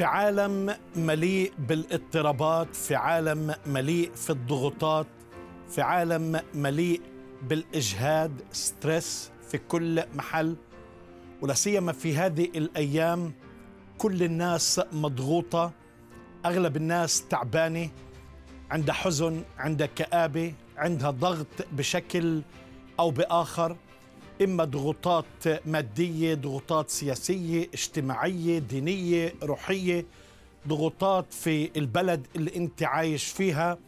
في عالم مليء بالاضطرابات في عالم مليء في الضغوطات في عالم مليء بالاجهاد ستريس في كل محل ولا سيما في هذه الايام كل الناس مضغوطه اغلب الناس تعبانه عندها حزن عندها كابه عندها ضغط بشكل او باخر إما ضغوطات مادية ضغوطات سياسية اجتماعية دينية روحية ضغوطات في البلد اللي أنت عايش فيها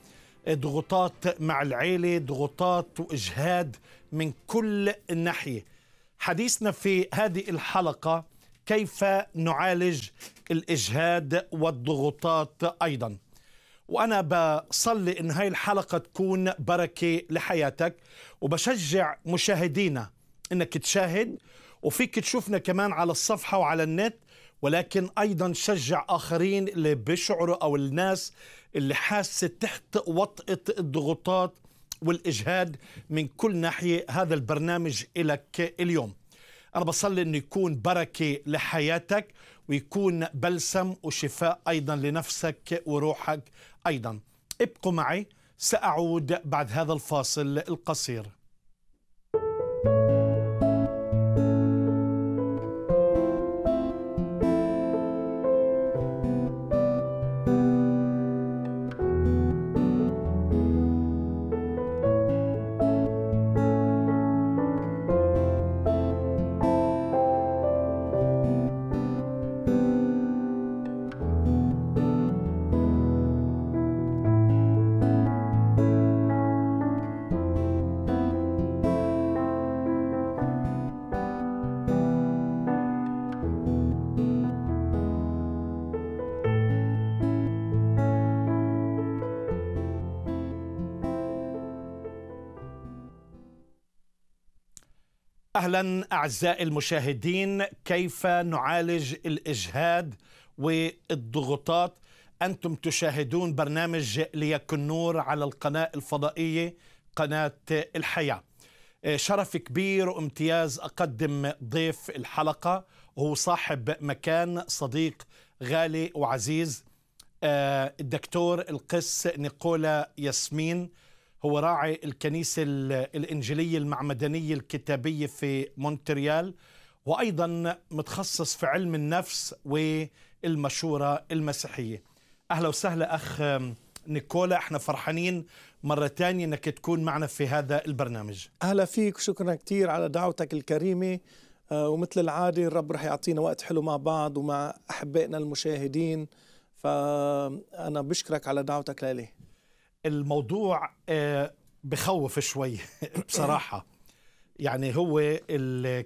ضغوطات مع العيلة ضغوطات وإجهاد من كل ناحية حديثنا في هذه الحلقة كيف نعالج الإجهاد والضغوطات أيضا وأنا بصلي أن هاي الحلقة تكون بركة لحياتك وبشجع مشاهدينا انك تشاهد وفيك تشوفنا كمان على الصفحه وعلى النت ولكن ايضا شجع اخرين اللي بيشعروا او الناس اللي حاسه تحت وطئه الضغوطات والاجهاد من كل ناحيه هذا البرنامج لك اليوم انا بصلي انه يكون بركه لحياتك ويكون بلسم وشفاء ايضا لنفسك وروحك ايضا ابقوا معي ساعود بعد هذا الفاصل القصير اولا اعزائي المشاهدين كيف نعالج الاجهاد والضغوطات انتم تشاهدون برنامج ليكن نور على القناه الفضائيه قناه الحياه آه، شرف كبير وامتياز اقدم ضيف الحلقه هو صاحب مكان صديق غالي وعزيز آه، الدكتور القس نيكولا ياسمين هو راعي الكنيسة الإنجيلية المعمدانية الكتابية في مونتريال وأيضا متخصص في علم النفس والمشورة المسيحية أهلا وسهلا أخ نيكولا احنا فرحانين مرة تانية انك تكون معنا في هذا البرنامج اهلا فيك شكرا كثير على دعوتك الكريمة آه، ومثل العادة الرب رح يعطينا وقت حلو مع بعض ومع أحبائنا المشاهدين فأنا بشكرك على دعوتك لإلي الموضوع آه، بخوف شوي بصراحة يعني هو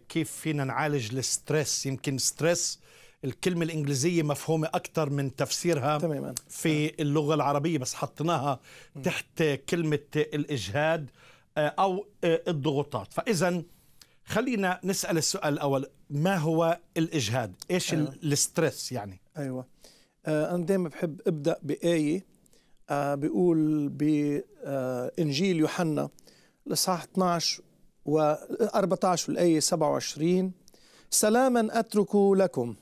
كيف فينا نعالج الستريس يمكن ستريس الكلمة الإنجليزية مفهومة أكثر من تفسيرها تماما. في اللغة العربية بس حطيناها تحت كلمة الإجهاد آه، أو آه، الضغوطات فإذا خلينا نسأل السؤال الأول ما هو الإجهاد؟ إيش أيوة. الستريس يعني؟ أيوة أنا دائما بحب أبدأ بآية آه، بيقول بإنجيل آه، يوحنا الإصحاح 12 و 14 والآية 27 سلاما أترك لكم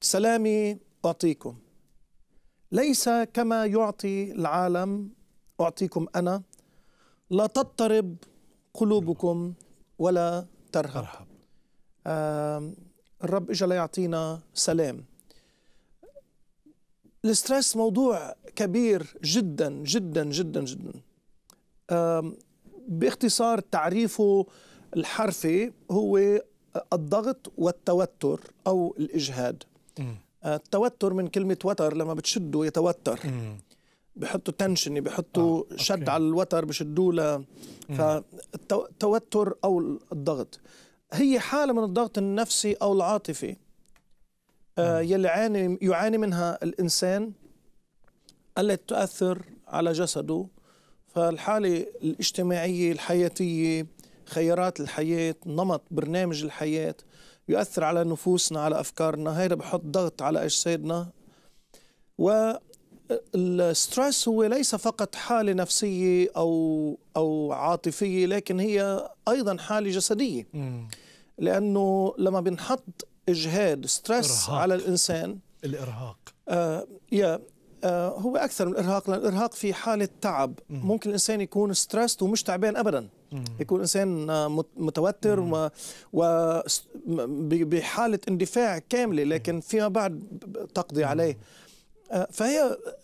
سلامي أعطيكم ليس كما يعطي العالم أعطيكم أنا لا تضطرب قلوبكم ولا ترهب آه الرب إجا ليعطينا سلام الاسترس موضوع كبير جدا جدا جدا جدا باختصار تعريفه الحرفي هو الضغط والتوتر او الاجهاد م. آه، التوتر من كلمه وتر لما بتشده يتوتر بحطوا تنشن بحطوا آه. شد أوكي. على الوتر بشدوه ل فالتوتر او الضغط هي حاله من الضغط النفسي او العاطفي آه، نعم. يلي عاني يعاني منها الإنسان التي تؤثر على جسده فالحالة الاجتماعية الحياتية خيارات الحياة نمط برنامج الحياة يؤثر على نفوسنا على أفكارنا هذا بحط ضغط على أجسادنا و الستريس هو ليس فقط حالة نفسية أو, أو عاطفية لكن هي أيضا حالة جسدية لأنه لما بنحط اجهاد ستريس على الانسان الارهاق آه يا آه هو اكثر من الارهاق لان الارهاق في حاله تعب مم. ممكن الانسان يكون ستريسد ومش تعبان ابدا مم. يكون انسان آه، متوتر مم. و بحاله اندفاع كامله لكن فيما بعد تقضي مم. عليه آه، فهي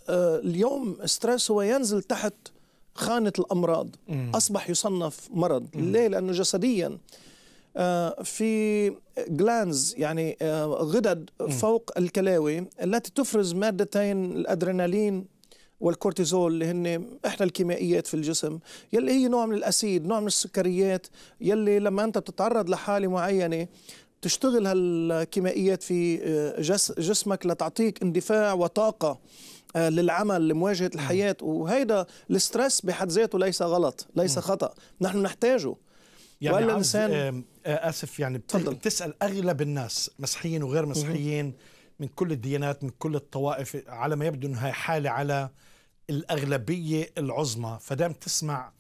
آه، اليوم ستريس هو ينزل تحت خانه الامراض مم. اصبح يصنف مرض مم. ليه لانه جسديا آه، في جلانز يعني آه، غدد فوق الكلاوي التي تفرز مادتين الادرينالين والكورتيزول اللي هن احنا الكيميائيات في الجسم يلي هي نوع من الاسيد نوع من السكريات يلي لما انت بتتعرض لحاله معينه تشتغل هالكيميائيات في آه، جس جسمك لتعطيك اندفاع وطاقه للعمل لمواجهه الحياه وهيدا الستريس بحد ذاته ليس غلط ليس خطا نحن نحتاجه يعني ولا الانسان آه، اسف يعني بتسال اغلب الناس مسيحيين وغير مسيحيين من كل الديانات من كل الطوائف على ما يبدو انها حاله على الاغلبيه العظمى فدام تسمع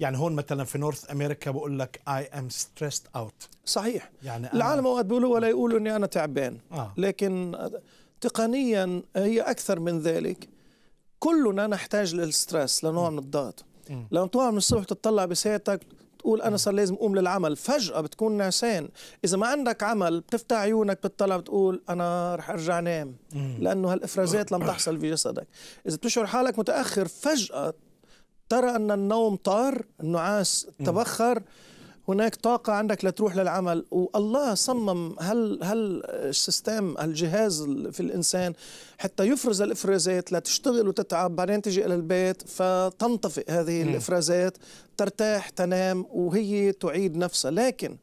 يعني هون مثلا في نورث امريكا بقول لك اي ام ستريسد اوت صحيح يعني العالم اوقات بيقولوا ولا آه. يقولوا اني انا تعبان آه. لكن تقنيا هي اكثر من ذلك كلنا نحتاج للستريس لنوع من الضغط لما تقع من الصبح تطلع بساعتك تقول انا صار لازم اقوم للعمل فجاه بتكون نعسان اذا ما عندك عمل بتفتح عيونك بتطلع بتقول انا رح ارجع نام لانه هالافرازات لم تحصل في جسدك اذا بتشعر حالك متاخر فجاه ترى ان النوم طار النعاس تبخر هناك طاقة عندك لتروح للعمل والله صمم هل هل السيستم الجهاز في الإنسان حتى يفرز الإفرازات لتشتغل وتتعب بعدين تجي إلى البيت فتنطفئ هذه الإفرازات ترتاح تنام وهي تعيد نفسها لكن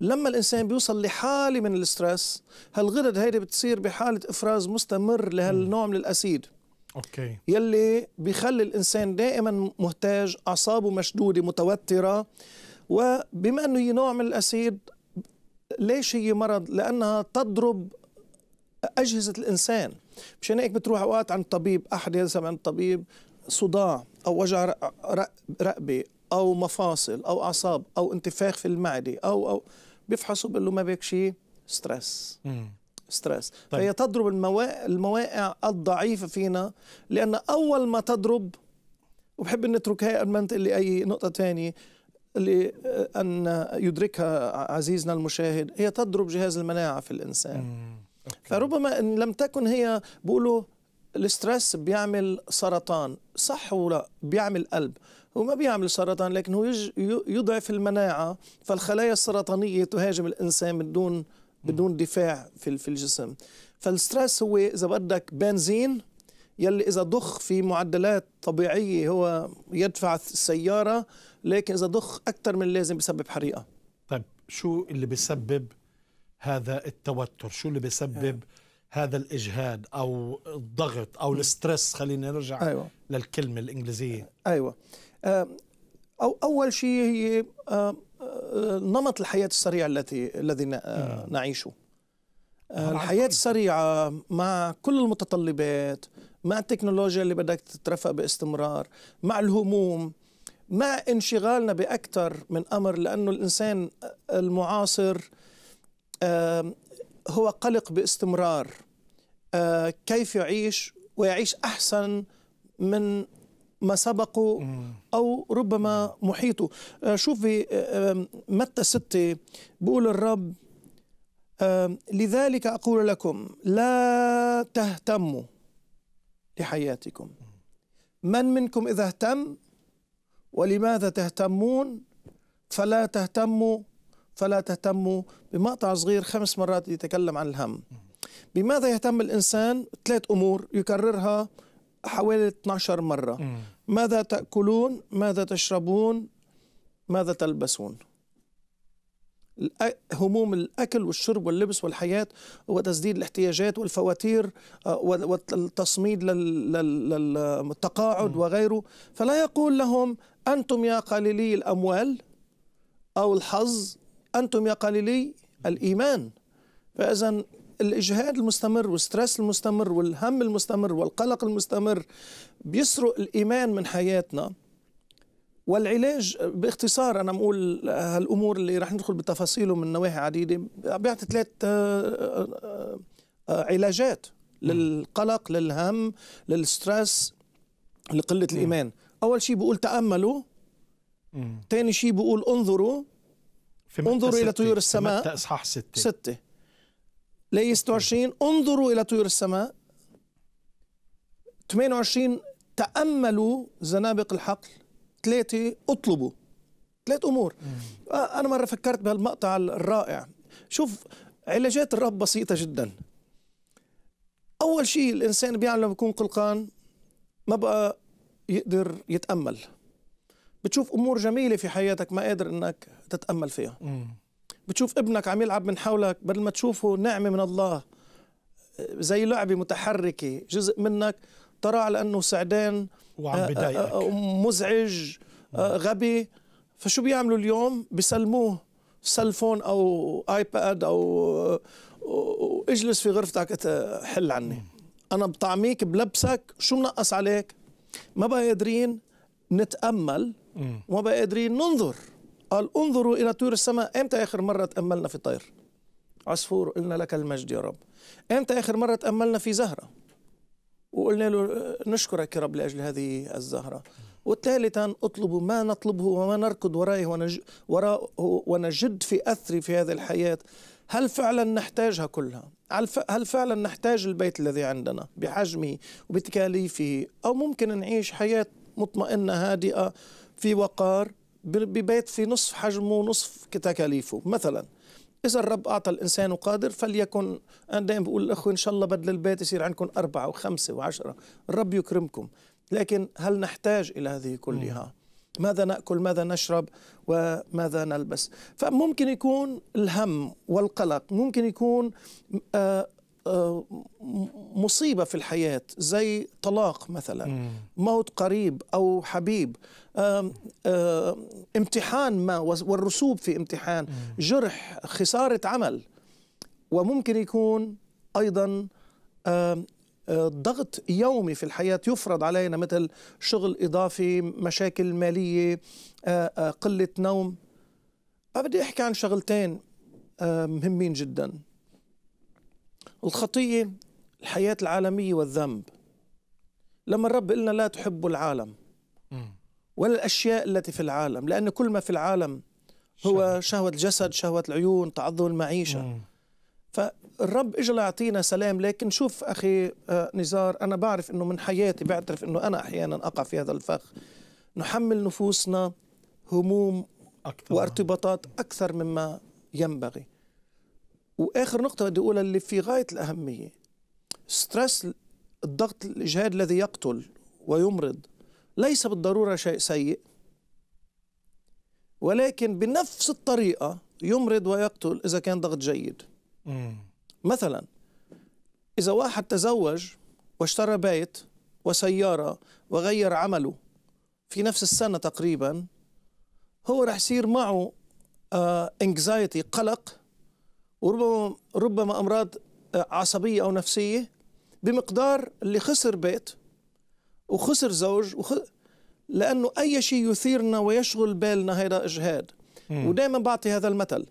لما الانسان بيوصل لحاله من الاسترس هالغدد هيدي بتصير بحاله افراز مستمر لهالنوع من الاسيد اوكي يلي بيخلي الانسان دائما مهتاج اعصابه مشدوده متوتره وبما أنه هي نوع من الأسيد ليش هي مرض لأنها تضرب أجهزة الإنسان مشان هيك بتروح أوقات عند طبيب أحد يذهب عند طبيب صداع أو وجع رقبة أو مفاصل أو أعصاب أو انتفاخ في المعدة أو أو بيفحصوا بيقول له ما بك شيء ستريس ستريس طيب. فهي تضرب المواقع, المواقع الضعيفة فينا لأن أول ما تضرب وبحب نترك هاي قبل ما لي لأي نقطة ثانية لأن يدركها عزيزنا المشاهد هي تضرب جهاز المناعة في الإنسان فربما إن لم تكن هي بقولوا الاسترس بيعمل سرطان صح ولا بيعمل قلب هو ما بيعمل سرطان لكن هو يضعف المناعة فالخلايا السرطانية تهاجم الإنسان من دون بدون دفاع في في الجسم فالستريس هو اذا بدك بنزين يلي اذا ضخ في معدلات طبيعيه هو يدفع السياره لكن إذا ضخ أكثر من اللازم بسبب حريقة طيب شو اللي بيسبب هذا التوتر شو اللي بيسبب آه. هذا الإجهاد أو الضغط أو الستريس خلينا نرجع أيوة. للكلمة الإنجليزية آه، أيوة آه، أو أول شيء هي نمط الحياة السريع التي الذي نعيشه الحياة السريعة مع كل المتطلبات مع التكنولوجيا اللي بدك تترفق باستمرار مع الهموم مع انشغالنا باكثر من امر لانه الانسان المعاصر هو قلق باستمرار كيف يعيش ويعيش احسن من ما سبقه او ربما محيطه شوفي متى ستة بقول الرب لذلك اقول لكم لا تهتموا لحياتكم من منكم اذا اهتم ولماذا تهتمون فلا تهتموا فلا تهتموا بمقطع صغير خمس مرات يتكلم عن الهم بماذا يهتم الإنسان ثلاث أمور يكررها حوالي 12 مرة ماذا تأكلون ماذا تشربون ماذا تلبسون هموم الأكل والشرب واللبس والحياة وتسديد الاحتياجات والفواتير آه، والتصميد للتقاعد وغيره فلا يقول لهم أنتم يا قليلي الأموال أو الحظ أنتم يا قليلي الإيمان فإذا الإجهاد المستمر والستريس المستمر والهم المستمر والقلق المستمر بيسرق الإيمان من حياتنا والعلاج باختصار انا بقول هالامور اللي رح ندخل بتفاصيله من نواحي عديده بيعطي ثلاث آه، آه، آه، علاجات للقلق للهم للستريس لقله الايمان اول شيء بقول تاملوا ثاني شيء بقول انظروا في انظروا الى طيور السماء اصحاح ستة ستة ليه 26 انظروا الى طيور السماء 28 تاملوا زنابق الحقل ثلاثه اطلبوا ثلاث امور مم. آه، انا مره فكرت بهالمقطع الرائع شوف علاجات الرب بسيطه جدا اول شيء الانسان بيعلم بيكون قلقان ما بقى يقدر يتامل بتشوف امور جميله في حياتك ما قادر انك تتامل فيها مم. بتشوف ابنك عم يلعب من حولك بدل ما تشوفه نعمه من الله زي لعبه متحركه جزء منك ترى انه سعدان وعم آه، آه، آه، مزعج غبي فشو بيعملوا اليوم بيسلموه سلفون او ايباد او اجلس في غرفتك حل عني انا بطعميك بلبسك شو منقص عليك ما بقى قادرين نتامل وما بقى قادرين ننظر قال انظروا الى طيور السماء امتى اخر مره تاملنا في طير عصفور قلنا لك المجد يا رب امتى اخر مره تاملنا في زهره وقلنا له نشكرك يا رب لاجل هذه الزهره وثالثا اطلبوا ما نطلبه وما نركض ورائه ونج... وراءه ونجد في اثري في هذه الحياه هل فعلا نحتاجها كلها هل فعلا نحتاج البيت الذي عندنا بحجمه وبتكاليفه أو ممكن نعيش حياة مطمئنة هادئة في وقار ببيت في نصف حجمه ونصف تكاليفه مثلا إذا الرب أعطى الإنسان قادر فليكن أنا دائما بقول الأخوة إن شاء الله بدل البيت يصير عندكم أربعة وخمسة وعشرة الرب يكرمكم لكن هل نحتاج إلى هذه كلها ماذا ناكل ماذا نشرب وماذا نلبس فممكن يكون الهم والقلق ممكن يكون آه، آه، مصيبه في الحياه زي طلاق مثلا موت قريب او حبيب امتحان ما والرسوب في امتحان جرح خساره عمل وممكن يكون ايضا ضغط يومي في الحياة يفرض علينا مثل شغل إضافي مشاكل مالية آه، آه، قلة نوم بدي أحكي عن شغلتين آه، مهمين جدا الخطية الحياة العالمية والذنب لما الرب قلنا لا تحبوا العالم ولا الأشياء التي في العالم لأن كل ما في العالم هو شهوة الجسد شهوة العيون تعظم المعيشة الرب اجى ليعطينا سلام لكن شوف اخي آه، نزار انا بعرف انه من حياتي بعترف انه انا احيانا اقع في هذا الفخ نحمل نفوسنا هموم أكثر. وارتباطات اكثر مما ينبغي واخر نقطه بدي اقولها اللي في غايه الاهميه ستريس الضغط الاجهاد الذي يقتل ويمرض ليس بالضروره شيء سيء ولكن بنفس الطريقه يمرض ويقتل اذا كان ضغط جيد مم. مثلا إذا واحد تزوج واشترى بيت وسيارة وغير عمله في نفس السنة تقريبا هو رح يصير معه انكزايتي آه، قلق وربما ربما أمراض آه، عصبية أو نفسية بمقدار اللي خسر بيت وخسر زوج وخ... لأنه أي شيء يثيرنا ويشغل بالنا هذا إجهاد ودائما بعطي هذا المثل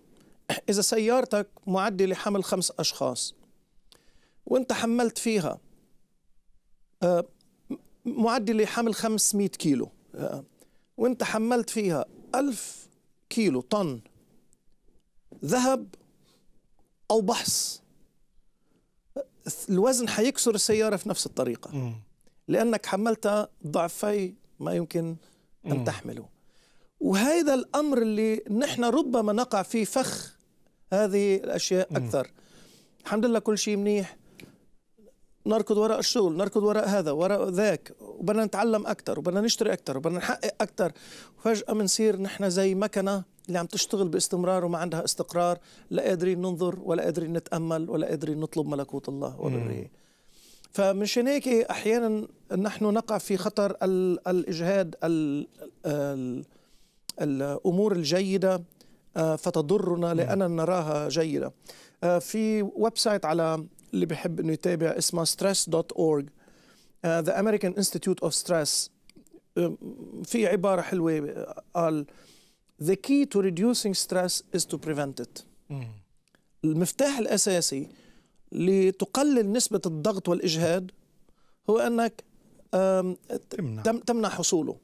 إذا سيارتك معدة لحمل خمس أشخاص وأنت حملت فيها آه، معدة لحمل 500 كيلو آه، وأنت حملت فيها 1000 كيلو طن ذهب أو بحص آه، الوزن حيكسر السيارة في نفس الطريقة لأنك حملتها ضعفي ما يمكن أن تحمله وهذا الأمر اللي نحن ربما نقع فيه فخ هذه الاشياء اكثر الحمد لله كل شيء منيح نركض وراء الشغل نركض وراء هذا وراء ذاك وبدنا نتعلم اكثر وبدنا نشتري اكثر وبدنا نحقق اكثر وفجاه بنصير نحن زي مكنه اللي عم تشتغل باستمرار وما عندها استقرار لا قادرين ننظر ولا قادرين نتامل ولا قادرين نطلب ملكوت الله وبره فمنشان هيك احيانا نحن نقع في خطر الاجهاد ال الامور الجيده آه، فتضرنا نعم. لأننا نراها جيدة آه، في ويب سايت على اللي بيحب انه يتابع اسمها stress.org ذا امريكان انستيتيوت اوف ستريس في عباره حلوه آه، قال the key to reducing stress is to prevent it المفتاح الاساسي لتقلل نسبه الضغط والاجهاد هو انك تمنع تمنع حصوله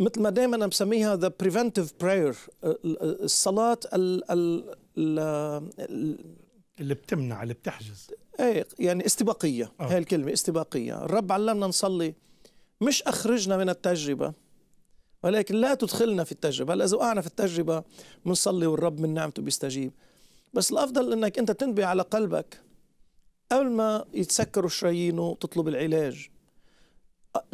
مثل ما دائما انا بسميها ذا بريفنتيف براير الصلاه ال ال اللي بتمنع اللي بتحجز ايه يعني استباقيه آه. هاي الكلمه استباقيه الرب علمنا نصلي مش اخرجنا من التجربه ولكن لا تدخلنا في التجربه هلا اذا وقعنا في التجربه بنصلي والرب من نعمته بيستجيب بس الافضل انك انت تنبه على قلبك قبل ما يتسكروا شرايينه تطلب العلاج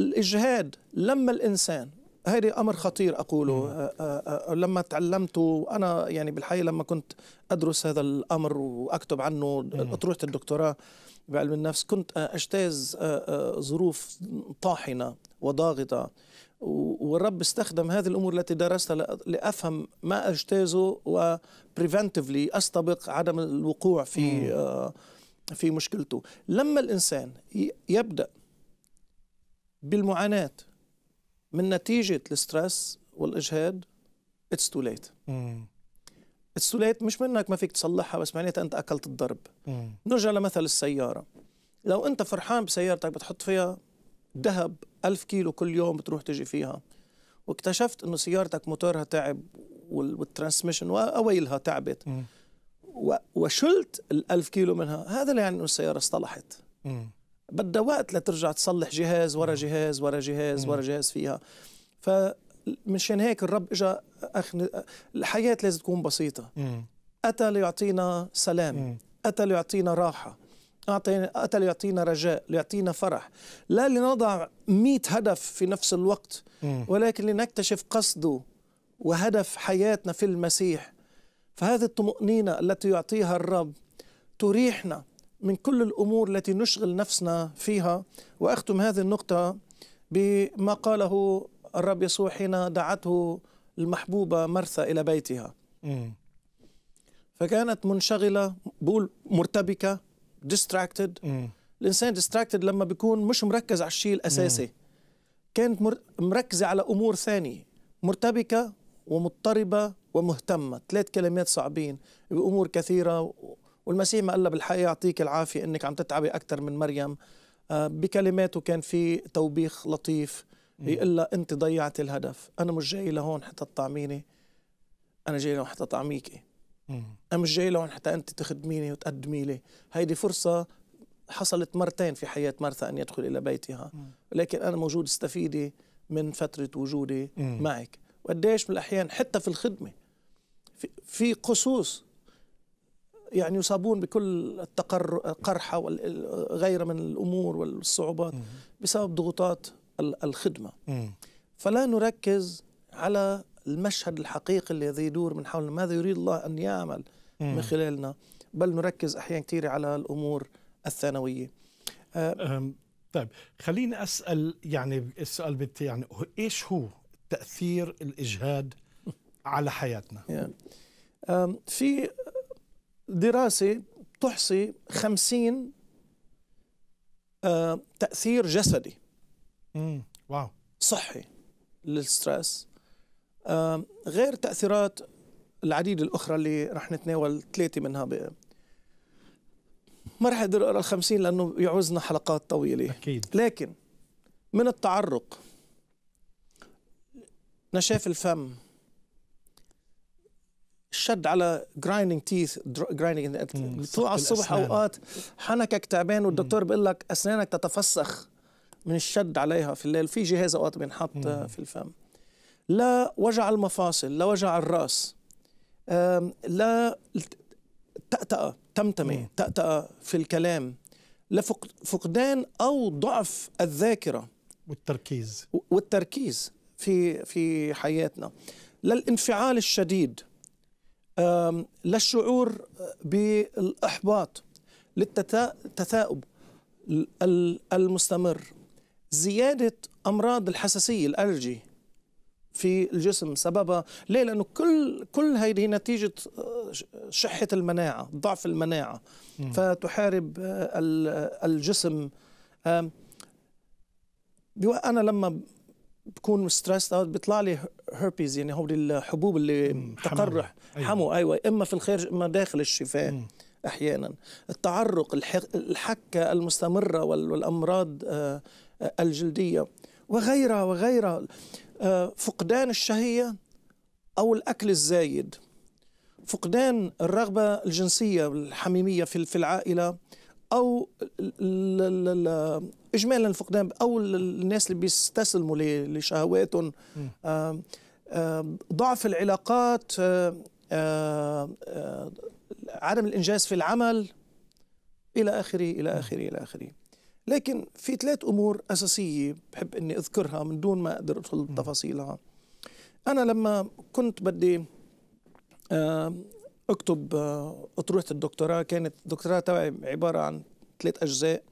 الاجهاد لما الانسان هذا امر خطير اقوله آه، آه، آه، لما تعلمت انا يعني بالحقيقه لما كنت ادرس هذا الامر واكتب عنه اطروحه الدكتوراه بعلم النفس كنت اجتاز ظروف طاحنه وضاغطه والرب استخدم هذه الامور التي درستها لافهم ما اجتازه وبريفنتفلي استبق عدم الوقوع في في مشكلته لما الانسان يبدا بالمعاناه من نتيجه الستريس والاجهاد اتس تو ليت اتس تو ليت مش منك ما فيك تصلحها بس معناتها انت اكلت الضرب مم. نرجع لمثل السياره لو انت فرحان بسيارتك بتحط فيها ذهب ألف كيلو كل يوم بتروح تجي فيها واكتشفت انه سيارتك موتورها تعب والترانسميشن واويلها تعبت مم. وشلت الألف كيلو منها هذا لا يعني انه السياره اصطلحت بدها وقت لترجع تصلح جهاز ورا جهاز ورا جهاز ورا جهاز فيها ف هيك الرب اجى اخ الحياه لازم تكون بسيطه اتى ليعطينا سلام اتى ليعطينا راحه أتى ليعطينا رجاء ليعطينا فرح لا لنضع مئة هدف في نفس الوقت ولكن لنكتشف قصده وهدف حياتنا في المسيح فهذه الطمأنينة التي يعطيها الرب تريحنا من كل الأمور التي نشغل نفسنا فيها وأختم هذه النقطة بما قاله الرب يسوع حين دعته المحبوبة مرثا إلى بيتها فكانت منشغلة بقول مرتبكة ديستراكتد الإنسان ديستراكتد لما بيكون مش مركز على الشيء الأساسي كانت مركزة على أمور ثانية مرتبكة ومضطربة ومهتمة ثلاث كلمات صعبين بأمور كثيرة والمسيح ما قال بالحقيقه يعطيك العافيه انك عم تتعبي اكثر من مريم آه، بكلماته كان في توبيخ لطيف يقول لها انت ضيعت الهدف انا مش جاي لهون حتى تطعميني انا جاي لهون حتى طعميكي انا مش جاي لهون حتى انت تخدميني وتقدمي لي هيدي فرصه حصلت مرتين في حياه مرثا ان يدخل الى بيتها لكن انا موجود استفيدي من فتره وجودي معك وقديش من الاحيان حتى في الخدمه في, في قصوص يعني يصابون بكل التقر قرحة وغيرها من الأمور والصعوبات بسبب ضغوطات الخدمة فلا نركز على المشهد الحقيقي الذي يدور من حولنا ماذا يريد الله أن يعمل من خلالنا بل نركز أحيانا كثير على الأمور الثانوية آه، طيب خليني أسأل يعني السؤال بت يعني إيش هو تأثير الإجهاد على حياتنا يعني، في دراسة تحصي خمسين آه، تأثير جسدي واو صحي للستريس آه، غير تأثيرات العديد الأخرى اللي رح نتناول ثلاثة منها بقى. ما رح أقدر أقرأ الخمسين لأنه يعوزنا حلقات طويلة أكيد لكن من التعرق نشاف الفم شد على جرايندنج تيث جرايندنج طلع الصبح اوقات حنكك تعبان والدكتور بيقول لك اسنانك تتفسخ من الشد عليها في الليل في جهاز اوقات بينحط في الفم لا وجع المفاصل لا وجع الراس لا تأتأة تمتمة تأتأة في الكلام لا فقدان او ضعف الذاكره والتركيز والتركيز في في حياتنا للانفعال الشديد للشعور بالإحباط للتثاؤب المستمر زيادة أمراض الحساسية الألرجي في الجسم سببها ليه لأنه كل كل هذه نتيجة آه، شحة المناعة ضعف المناعة فتحارب آه، الجسم أنا لما بكون ستريسد اوت بيطلع لي هيربيز يعني هو الحبوب اللي تقرح أيوة. حمو. أيوة. ايوه اما في الخارج اما داخل الشفاه مم. احيانا التعرق الحكه المستمره والامراض آه، آه، الجلديه وغيرها وغيرها آه، فقدان الشهيه او الاكل الزايد فقدان الرغبه الجنسيه الحميميه في العائله او اجمالا الفقدان او الناس اللي بيستسلموا لشهواتهم ضعف العلاقات عدم الانجاز في العمل الى اخره الى اخره الى اخره لكن في ثلاث امور اساسيه بحب اني اذكرها من دون ما اقدر ادخل بتفاصيلها انا لما كنت بدي اكتب آه، اطروحه الدكتوراه كانت الدكتوراه تبعي عباره عن ثلاث اجزاء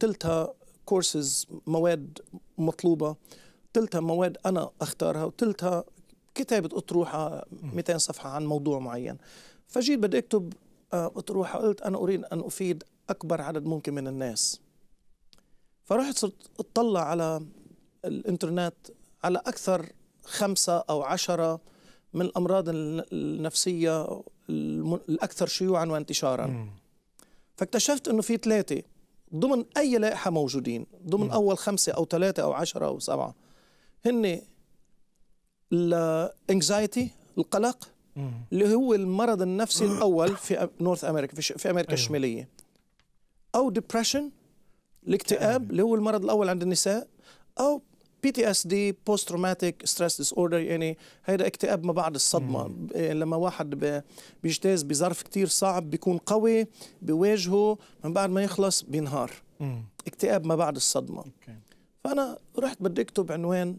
ثلثها كورسز مواد مطلوبه ثلثها مواد انا اختارها وثلثها كتابه اطروحه 200 صفحه عن موضوع معين فجيت بدي اكتب آه، اطروحه قلت انا اريد ان افيد اكبر عدد ممكن من الناس فرحت صرت اطلع على الانترنت على اكثر خمسه او عشرة من الامراض النفسيه الاكثر شيوعا وانتشارا فاكتشفت انه في ثلاثه ضمن اي لائحه موجودين ضمن مم. اول خمسه او ثلاثه او عشرة او سبعه هن الانكزايتي القلق مم. اللي هو المرض النفسي الاول في نورث امريكا في امريكا أيوه. الشماليه او ديبرشن الاكتئاب أيوه. اللي هو المرض الاول عند النساء او بي تي اس دي بوست تروماتيك ستريس ديس اوردر يعني هيدا اكتئاب ما بعد الصدمه إيه، لما واحد بيجتاز بظرف كتير صعب بيكون قوي بيواجهه من بعد ما يخلص بينهار مم. اكتئاب ما بعد الصدمه فانا رحت بدي اكتب عنوان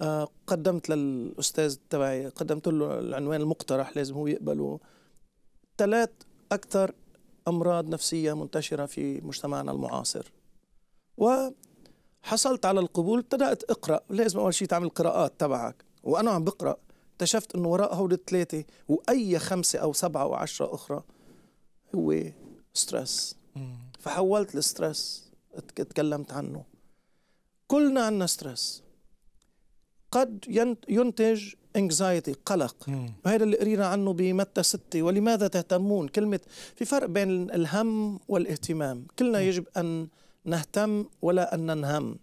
آه قدمت للاستاذ تبعي قدمت له العنوان المقترح لازم هو يقبله ثلاث اكثر امراض نفسيه منتشره في مجتمعنا المعاصر و حصلت على القبول ابتدأت أقرأ لازم أول شيء تعمل قراءات تبعك وأنا عم بقرأ اكتشفت أنه وراء هول الثلاثة وأي خمسة أو سبعة أو عشرة أخرى هو ستريس فحولت الستريس تكلمت عنه كلنا عندنا ستريس قد ينتج انكزايتي قلق وهذا اللي قرينا عنه بمتى ستة ولماذا تهتمون كلمة في فرق بين الهم والاهتمام كلنا يجب أن نهتم ولا أن ننهم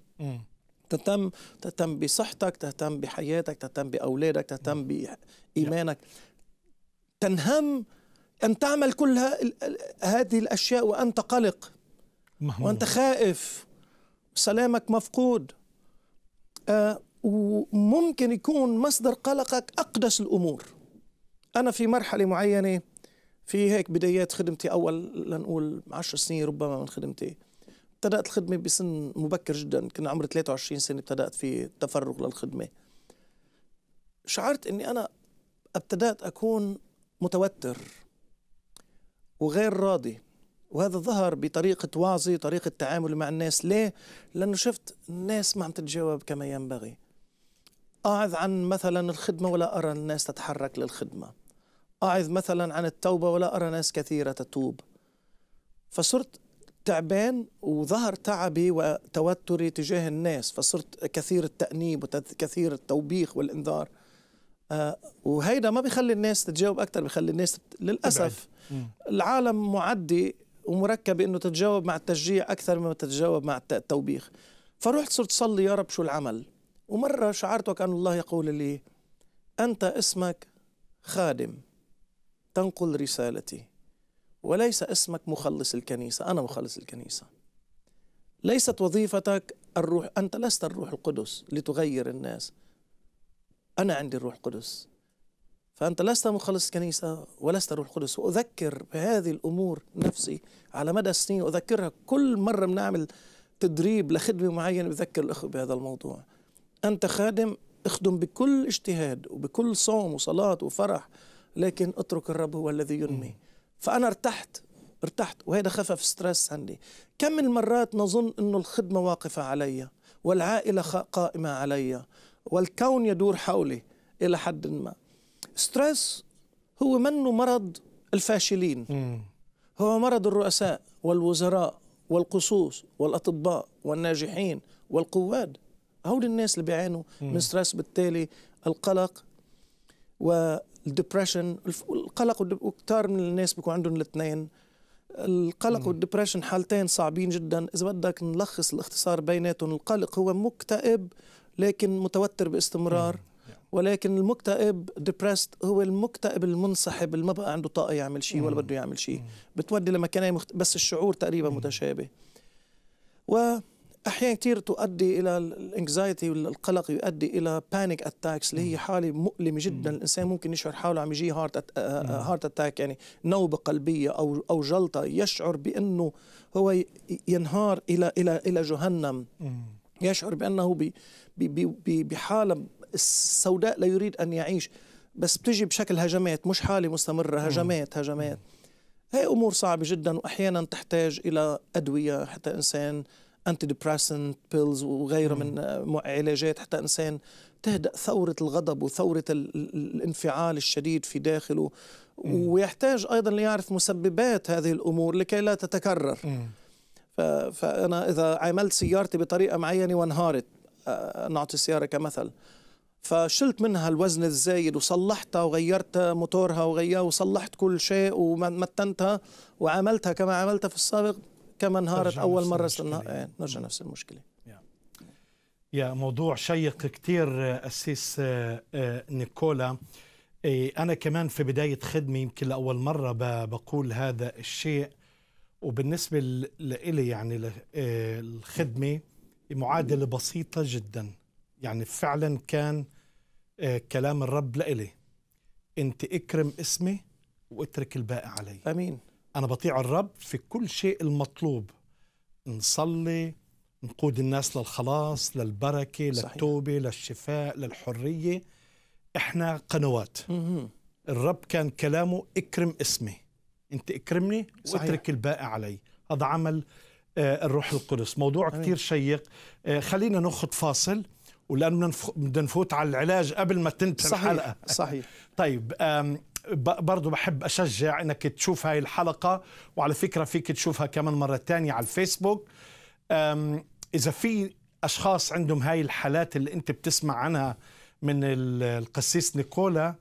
تهتم تهتم بصحتك تهتم بحياتك تهتم بأولادك تهتم بإيمانك تنهم أن تعمل كل هذه الأشياء وأنت قلق وأنت خائف سلامك مفقود آه وممكن يكون مصدر قلقك أقدس الأمور أنا في مرحلة معينة في هيك بدايات خدمتي أول لنقول عشر سنين ربما من خدمتي ابتدأت الخدمة بسن مبكر جدا كان عمري 23 سنة ابتدأت في التفرغ للخدمة شعرت أني أنا ابتدأت أكون متوتر وغير راضي وهذا ظهر بطريقة وعظي طريقة تعاملي مع الناس ليه؟ لأنه شفت الناس ما عم تتجاوب كما ينبغي أعظ عن مثلا الخدمة ولا أرى الناس تتحرك للخدمة أعظ مثلا عن التوبة ولا أرى ناس كثيرة تتوب فصرت تعبان وظهر تعبي وتوتري تجاه الناس فصرت كثير التأنيب وكثير التوبيخ والإنذار آه، وهيدا ما بيخلي الناس تتجاوب أكثر بيخلي الناس للأسف العالم معدي ومركبة أنه تتجاوب مع التشجيع أكثر مما تتجاوب مع التوبيخ فروحت صرت صلي يا رب شو العمل ومرة شعرت وكأن الله يقول لي أنت اسمك خادم تنقل رسالتي وليس اسمك مخلص الكنيسة أنا مخلص الكنيسة ليست وظيفتك الروح أنت لست الروح القدس لتغير الناس أنا عندي الروح القدس فأنت لست مخلص الكنيسة ولست الروح القدس وأذكر بهذه الأمور نفسي على مدى السنين أذكرها كل مرة بنعمل تدريب لخدمة معينة بذكر الأخوة بهذا الموضوع أنت خادم اخدم بكل اجتهاد وبكل صوم وصلاة وفرح لكن اترك الرب هو الذي ينمي فأنا ارتحت ارتحت وهذا خفف ستريس عندي كم المرات نظن أنه الخدمة واقفة علي والعائلة قائمة علي والكون يدور حولي إلى حد ما ستريس هو منه مرض الفاشلين هو مرض الرؤساء والوزراء والقصوص والأطباء والناجحين والقواد هؤلاء الناس اللي بيعانوا من ستريس بالتالي القلق و الدبرشن القلق وكثار من الناس بيكون عندهم الاثنين القلق والدبرشن حالتين صعبين جدا اذا بدك نلخص الاختصار بيناتهم القلق هو مكتئب لكن متوتر باستمرار ولكن المكتئب ديبرست هو المكتئب المنسحب اللي ما بقى عنده طاقه يعمل شيء ولا بده يعمل شيء بتودي لمكانين مخت... بس الشعور تقريبا متشابه و احيانا كثير تؤدي الى الانكزايتي والقلق يؤدي الى بانيك اتاكس اللي هي حاله مؤلمه جدا الانسان ممكن يشعر حاله عم يجيه هارت هارت اتاك يعني نوبه قلبيه او او جلطه يشعر بانه هو ينهار الى الى الى جهنم يشعر بانه بحاله سوداء لا يريد ان يعيش بس بتجي بشكل هجمات مش حاله مستمره هجمات هجمات هي امور صعبه جدا واحيانا تحتاج الى ادويه حتى الانسان انتي ديبريسنت بيلز وغيره من علاجات حتى انسان تهدأ ثورة الغضب وثورة الانفعال الشديد في داخله ويحتاج أيضا ليعرف مسببات هذه الأمور لكي لا تتكرر فأنا إذا عملت سيارتي بطريقة معينة وانهارت آه، نعطي السيارة كمثل فشلت منها الوزن الزايد وصلحتها وغيرت موتورها وغيرها وصلحت كل شيء ومتنتها وعملتها كما عملتها في السابق كما انهارت اول مره نفس إيه، نرجع نفس المشكله يا موضوع شيق كثير آه، أسيس آه، آه، نيكولا إيه، أنا كمان في بداية خدمة يمكن لأول مرة بقول هذا الشيء وبالنسبة لإلي يعني الخدمة معادلة بسيطة جدا يعني فعلا كان كلام الرب لإلي أنت اكرم اسمي واترك الباقي علي أمين أنا بطيع الرب في كل شيء المطلوب نصلي نقود الناس للخلاص للبركة صحيح. للتوبة للشفاء للحرية إحنا قنوات مم. الرب كان كلامه اكرم اسمي أنت اكرمني صحيح. واترك الباقي علي هذا عمل آه، الروح القدس موضوع أمين. كتير شيق آه، خلينا ناخذ فاصل ولأن بدنا نفوت على العلاج قبل ما تنتهي الحلقة صحيح طيب برضو بحب أشجع أنك تشوف هاي الحلقة وعلى فكرة فيك تشوفها كمان مرة تانية على الفيسبوك إذا في أشخاص عندهم هاي الحالات اللي أنت بتسمع عنها من القسيس نيكولا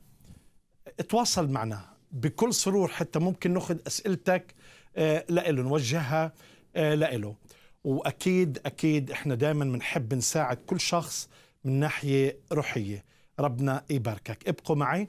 تواصل معنا بكل سرور حتى ممكن ناخذ أسئلتك أه، لإله نوجهها أه، لإله وأكيد أكيد إحنا دائما بنحب نساعد كل شخص من ناحية روحية ربنا يباركك ابقوا معي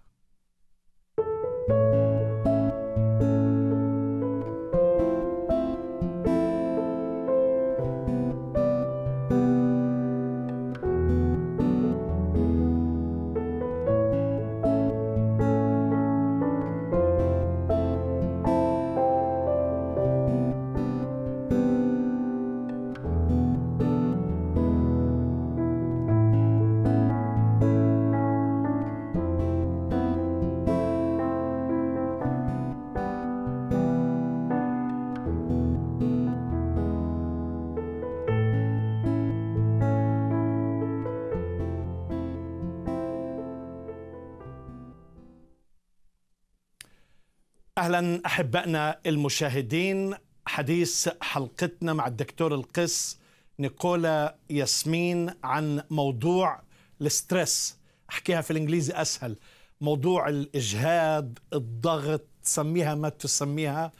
اهلا احبائنا المشاهدين حديث حلقتنا مع الدكتور القس نيكولا ياسمين عن موضوع الستريس احكيها في الانجليزي اسهل موضوع الاجهاد الضغط سميها ما تسميها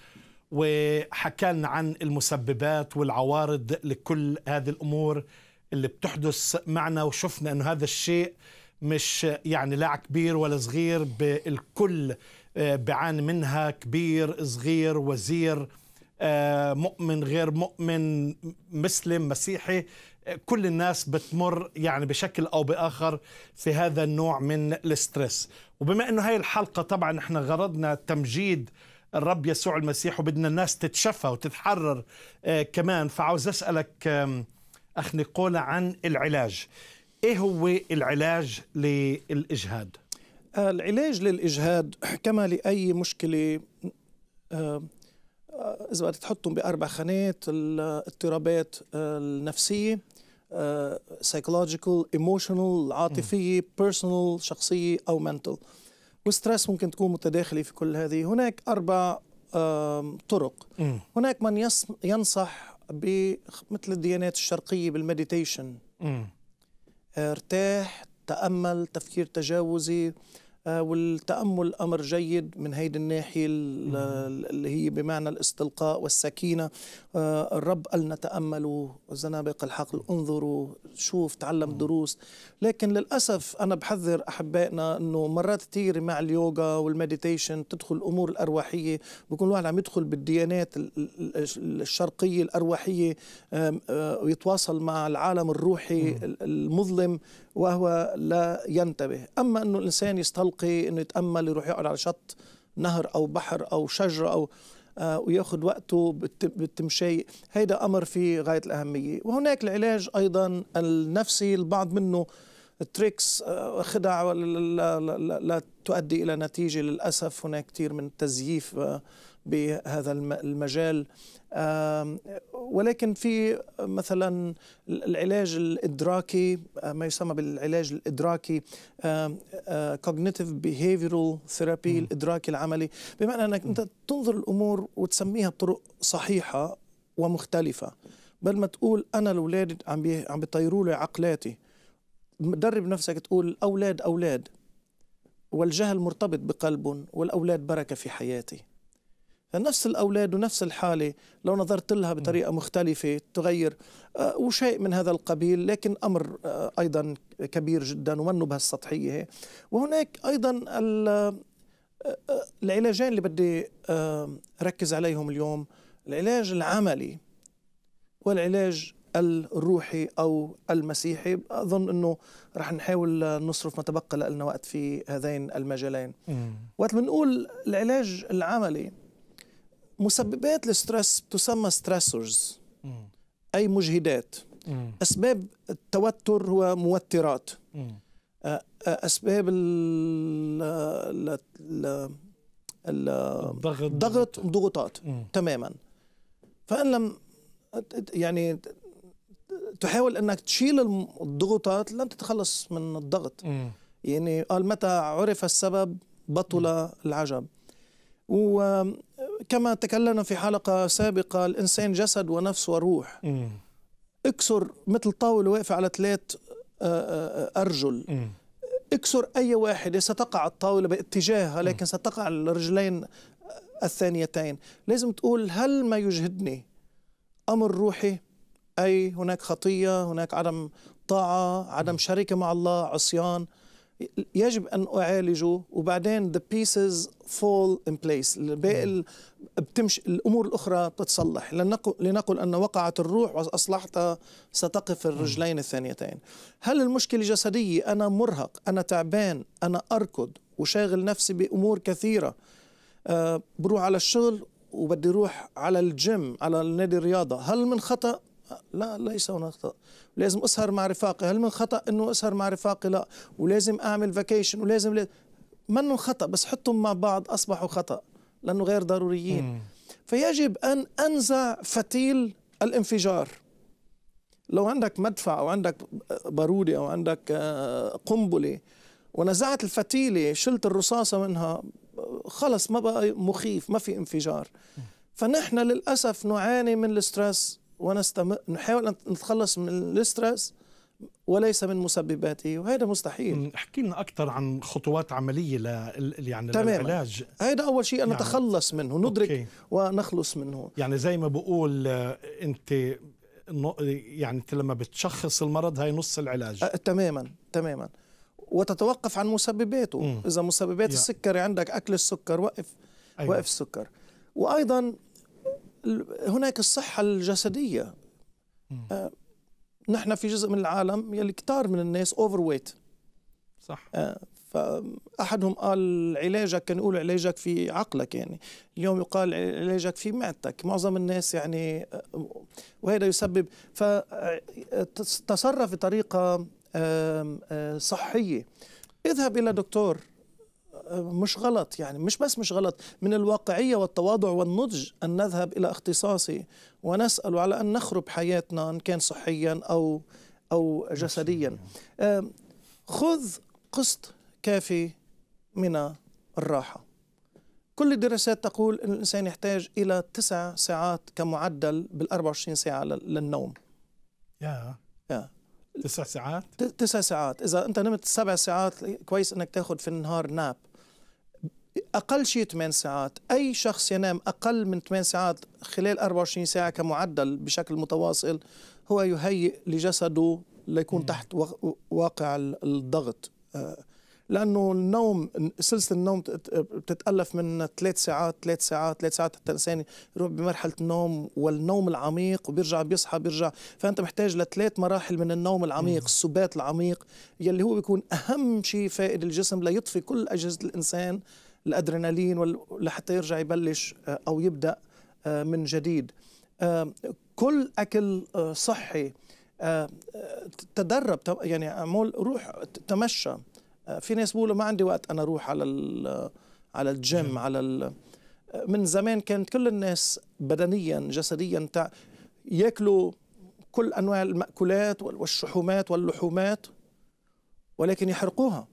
وحكينا عن المسببات والعوارض لكل هذه الامور اللي بتحدث معنا وشفنا انه هذا الشيء مش يعني لا كبير ولا صغير بالكل آه، بعان منها كبير صغير وزير آه، مؤمن غير مؤمن مسلم مسيحي آه، كل الناس بتمر يعني بشكل او باخر في هذا النوع من الاسترس وبما انه هاي الحلقه طبعا احنا غرضنا تمجيد الرب يسوع المسيح وبدنا الناس تتشفى وتتحرر كمان فعاوز اسالك اخ نيقولا عن العلاج ايه هو العلاج للاجهاد العلاج للإجهاد كما لأي مشكلة آه، آه، إذا بدك تحطهم بأربع خانات الاضطرابات آه، النفسية سايكولوجيكال ايموشنال العاطفية بيرسونال شخصية أو منتال والستريس ممكن تكون متداخلة في كل هذه هناك أربع طرق هناك من ينصح مثل الديانات الشرقية بالمديتيشن ارتاح تأمل تفكير تجاوزي آه، والتأمل أمر جيد من هيدي الناحية اللي هي بمعنى الاستلقاء والسكينة آه، الرب قال تأملوا زنابق الحقل انظروا شوف تعلم دروس لكن للأسف أنا بحذر أحبائنا أنه مرات كثير مع اليوغا والمديتيشن تدخل الأمور الأرواحية بكون الواحد عم يدخل بالديانات الشرقية الأرواحية آه، ويتواصل مع العالم الروحي المظلم وهو لا ينتبه أما أنه الإنسان يستلقي أنه يتأمل يروح يقعد على شط نهر أو بحر أو شجرة أو آه وياخذ وقته بالتمشي هذا امر في غايه الاهميه وهناك العلاج ايضا النفسي البعض منه التريكس آه، خدع لا, لا, تؤدي إلى نتيجة للأسف هناك كثير من التزييف آه، بهذا المجال ولكن في آه، مثلا العلاج الإدراكي ما يسمى بالعلاج الإدراكي كوجنيتيف Behavioral ثيرابي الإدراكي العملي بمعنى أنك أنت تنظر الأمور وتسميها بطرق صحيحة ومختلفة بل ما تقول أنا الأولاد عم عم بيطيروا لي عقلاتي درب نفسك تقول أولاد أولاد والجهل مرتبط بقلب والأولاد بركة في حياتي نفس الأولاد ونفس الحالة لو نظرت لها بطريقة مختلفة تغير آه، وشيء من هذا القبيل لكن أمر آه، أيضا كبير جدا ومنه بهالسطحية وهناك أيضا آه، العلاجين اللي بدي ركز عليهم اليوم العلاج العملي والعلاج الروحي او المسيحي اظن انه رح نحاول نصرف ما تبقى لنا وقت في هذين المجالين وقت بنقول العلاج العملي مسببات الستريس تسمى ستريسورز اي مجهدات مم. اسباب التوتر هو موترات مم. اسباب ال الضغط ضغط ضغوطات تماما فان لم يعني تحاول انك تشيل الضغوطات لن تتخلص من الضغط م. يعني قال متى عرف السبب بطل م. العجب وكما تكلمنا في حلقة سابقة الإنسان جسد ونفس وروح م. اكسر مثل طاولة واقفة على ثلاث آه، آه، أرجل م. اكسر أي واحدة ستقع الطاولة باتجاهها لكن ستقع الرجلين آه، الثانيتين لازم تقول هل ما يجهدني أمر روحي أي هناك خطية هناك عدم طاعة عدم شركة مع الله عصيان يجب أن أعالجه وبعدين the pieces fall in place الباقي بتمشي الأمور الأخرى بتتصلح لنقل, لنقل أن وقعت الروح وأصلحتها ستقف الرجلين الثانيتين هل المشكلة جسدية أنا مرهق أنا تعبان أنا أركض وشاغل نفسي بأمور كثيرة أه بروح على الشغل وبدي روح على الجيم على نادي الرياضة هل من خطأ لا ليس هناك خطا لازم اسهر مع رفاقي هل من خطا انه اسهر مع رفاقي لا ولازم اعمل فاكيشن ولازم من خطا بس حطهم مع بعض اصبحوا خطا لانه غير ضروريين فيجب ان انزع فتيل الانفجار لو عندك مدفع او عندك باروده او عندك آه، قنبله ونزعت الفتيله شلت الرصاصه منها خلص ما بقى مخيف ما في انفجار فنحن للاسف نعاني من الستريس ونستمر نحاول أن نتخلص من الاسترس وليس من مسبباته وهذا مستحيل احكي لنا اكثر عن خطوات عمليه ل... يعني تماما. للعلاج هذا اول شيء يعني... نتخلص منه ندرك أوكي. ونخلص منه يعني زي ما بقول آه، انت يعني انت لما بتشخص المرض هاي نص العلاج أه تماما تماما وتتوقف عن مسبباته مم. اذا مسببات يا. السكري عندك اكل السكر وقف أيوة. وقف السكر وايضا هناك الصحة الجسدية آه نحن في جزء من العالم يلي كتار من الناس اوفر ويت صح آه فأحدهم قال علاجك كان يقول علاجك في عقلك يعني اليوم يقال علاجك في معدتك معظم الناس يعني آه، وهذا يسبب فتصرف آه، بطريقة آه، صحية اذهب إلى دكتور مش غلط يعني مش بس مش غلط من الواقعية والتواضع والنضج أن نذهب إلى اختصاصي ونسأل على أن نخرب حياتنا إن كان صحيا أو أو جسديا آه، خذ قسط كافي من الراحة كل الدراسات تقول أن الإنسان يحتاج إلى تسع ساعات كمعدل بال 24 ساعة للنوم يا يا تسع ساعات؟ تسع ساعات، إذا أنت نمت سبع ساعات كويس أنك تاخذ في النهار ناب اقل شيء 8 ساعات اي شخص ينام اقل من 8 ساعات خلال 24 ساعه كمعدل بشكل متواصل هو يهيئ لجسده ليكون تحت واقع الضغط آه، لانه النوم سلسله النوم بتتالف من ثلاث ساعات ثلاث ساعات ثلاث ساعات حتى الانسان يروح بمرحله النوم والنوم العميق وبيرجع بيصحى بيرجع فانت محتاج لثلاث مراحل من النوم العميق السبات العميق يلي هو بيكون اهم شيء فائد الجسم ليطفي كل اجهزه الانسان الادرينالين لحتى يرجع يبلش آه، او يبدا آه، من جديد آه، كل اكل صحي تدرب يعني اعمل روح تمشى في ناس بيقولوا ما عندي وقت انا اروح على على الجيم على من زمان كانت كل الناس بدنيا جسديا ياكلوا كل انواع المأكولات والشحومات واللحومات ولكن يحرقوها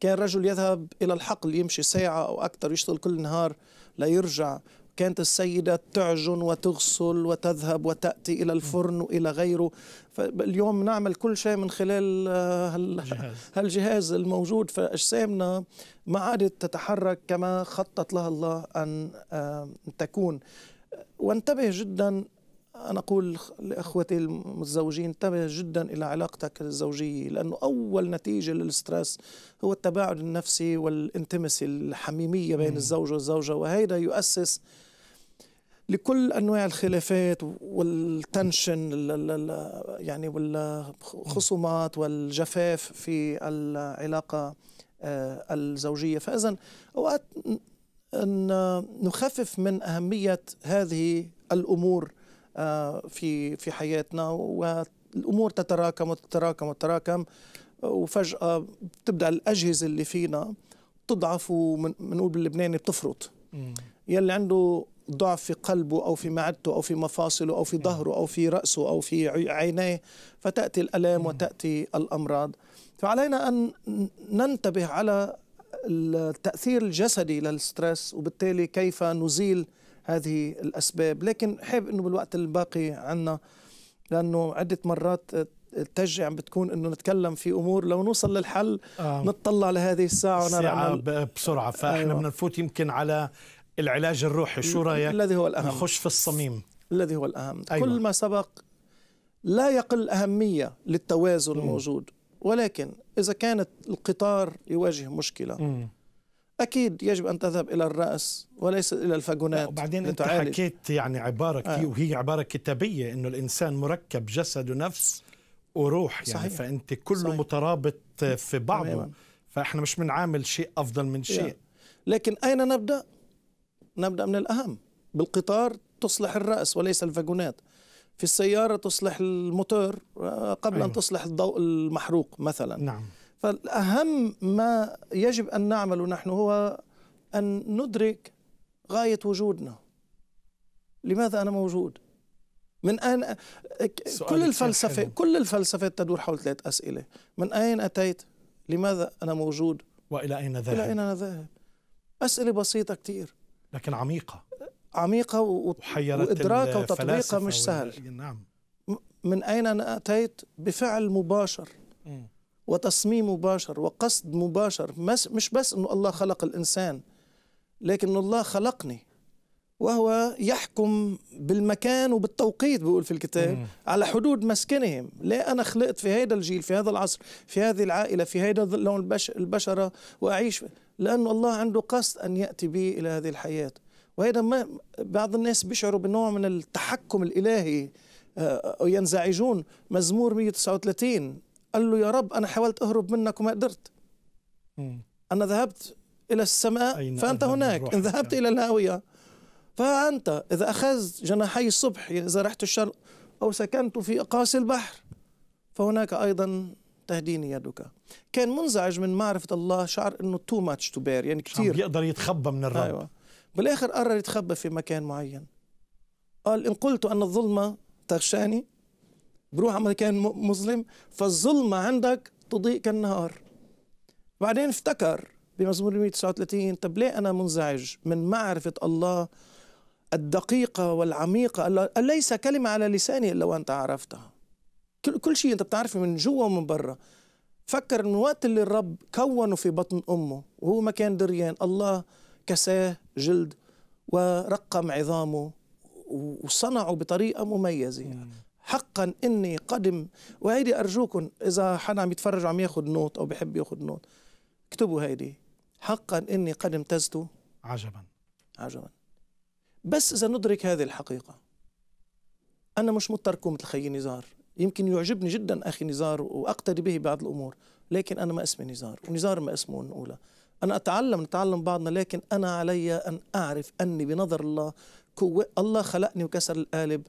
كان رجل يذهب إلى الحقل يمشي ساعة أو أكثر يشتغل كل نهار ليرجع كانت السيدة تعجن وتغسل وتذهب وتأتي إلى الفرن وإلى غيره فاليوم نعمل كل شيء من خلال آه، هالجهاز الموجود فأجسامنا ما عادت تتحرك كما خطط لها الله أن آه، تكون وانتبه جدا أنا أقول لإخوتي المتزوجين انتبه جدا إلى علاقتك الزوجية لأنه أول نتيجة للستريس هو التباعد النفسي والانتمسي الحميمية بين الزوج والزوجة وهذا يؤسس لكل انواع الخلافات والتنشن يعني والخصومات والجفاف في العلاقه آه، الزوجيه فاذا اوقات نخفف من اهميه هذه الامور آه، في في حياتنا والامور تتراكم وتتراكم وتتراكم آه، وفجاه بتبدا الاجهزه اللي فينا تضعف ومنقول باللبناني بتفرط يلي عنده ضعف في قلبه او في معدته او في مفاصله او في ظهره او في راسه او في عينيه فتاتي الالام وتاتي الامراض فعلينا ان ننتبه على التاثير الجسدي للستريس وبالتالي كيف نزيل هذه الأسباب لكن حابب أنه بالوقت الباقي عنا لأنه عدة مرات التجع عم بتكون انه نتكلم في امور لو نوصل للحل آه. نطلع لهذه الساعه ونرى الساعة بسرعه فاحنا أيوة. بدنا نفوت يمكن على العلاج الروحي شو رايك الذي هو الاهم نخش في الصميم الذي هو الاهم أيوة. كل ما سبق لا يقل اهميه للتوازن م. الموجود ولكن اذا كانت القطار يواجه مشكله م. اكيد يجب ان تذهب الى الراس وليس الى الفاجونات وبعدين انت حكيت يعني عباره آه. وهي عباره كتابيه انه الانسان مركب جسد ونفس وروح يعني صحيح. فانت كله صحيح. مترابط في بعضه تماما. فاحنا مش بنعامل شيء افضل من شيء يعني. لكن اين نبدا نبدا من الاهم بالقطار تصلح الراس وليس الفاجونات في السياره تصلح الموتور آه، قبل أيوة. ان تصلح الضوء المحروق مثلا نعم فالأهم ما يجب أن نعمله نحن هو أن ندرك غاية وجودنا لماذا أنا موجود من أين كل الفلسفة كل الفلسفة تدور حول ثلاث أسئلة من أين أتيت لماذا أنا موجود وإلى أين ذاهب إلى أين أنا ذاهب أسئلة بسيطة كثير لكن عميقة عميقة وإدراكها وتطبيقها مش سهل نعم من أين أنا أتيت بفعل مباشر م. وتصميم مباشر وقصد مباشر مش بس أنه الله خلق الإنسان لكن الله خلقني وهو يحكم بالمكان وبالتوقيت بيقول في الكتاب على حدود مسكنهم لا أنا خلقت في هذا الجيل في هذا العصر في هذه العائلة في هذا لون البشرة وأعيش لأنه الله عنده قصد أن يأتي بي إلى هذه الحياة وهذا ما بعض الناس بيشعروا بنوع من التحكم الإلهي آه، آه، ينزعجون مزمور 139 قال له يا رب أنا حاولت أهرب منك وما قدرت أنا ذهبت إلى السماء فأنت هناك إن ذهبت إلى الهاوية فأنت إذا أخذت جناحي الصبح إذا رحت الشرق أو سكنت في أقاصي البحر فهناك أيضا تهديني يدك كان منزعج من معرفة الله شعر أنه تو ماتش تو بير يعني كثير يقدر يتخبى من الرب أيوة. بالآخر قرر يتخبى في مكان معين قال إن قلت أن الظلمة تغشاني بروح على مكان مظلم فالظلمة عندك تضيء كالنهار بعدين افتكر بمزمور 139 طب ليه أنا منزعج من معرفة الله الدقيقة والعميقة أليس كلمة على لساني إلا وأنت عرفتها كل شيء أنت بتعرفه من جوا ومن برا فكر من وقت اللي الرب كونه في بطن أمه وهو ما كان دريان الله كساه جلد ورقم عظامه وصنعه بطريقة مميزة يعني. حقا اني قدم وهيدي ارجوكم اذا حدا عم يتفرج عم ياخذ نوت او بحب ياخذ نوت اكتبوا هيدي حقا اني قد امتزت عجبا عجبا بس اذا ندرك هذه الحقيقه انا مش مضطر اكون مثل خيي نزار يمكن يعجبني جدا اخي نزار واقتدي به بعض الامور لكن انا ما اسمي نزار ونزار ما اسمه الاولى انا اتعلم نتعلم بعضنا لكن انا علي ان اعرف اني بنظر الله قوة الله خلقني وكسر القالب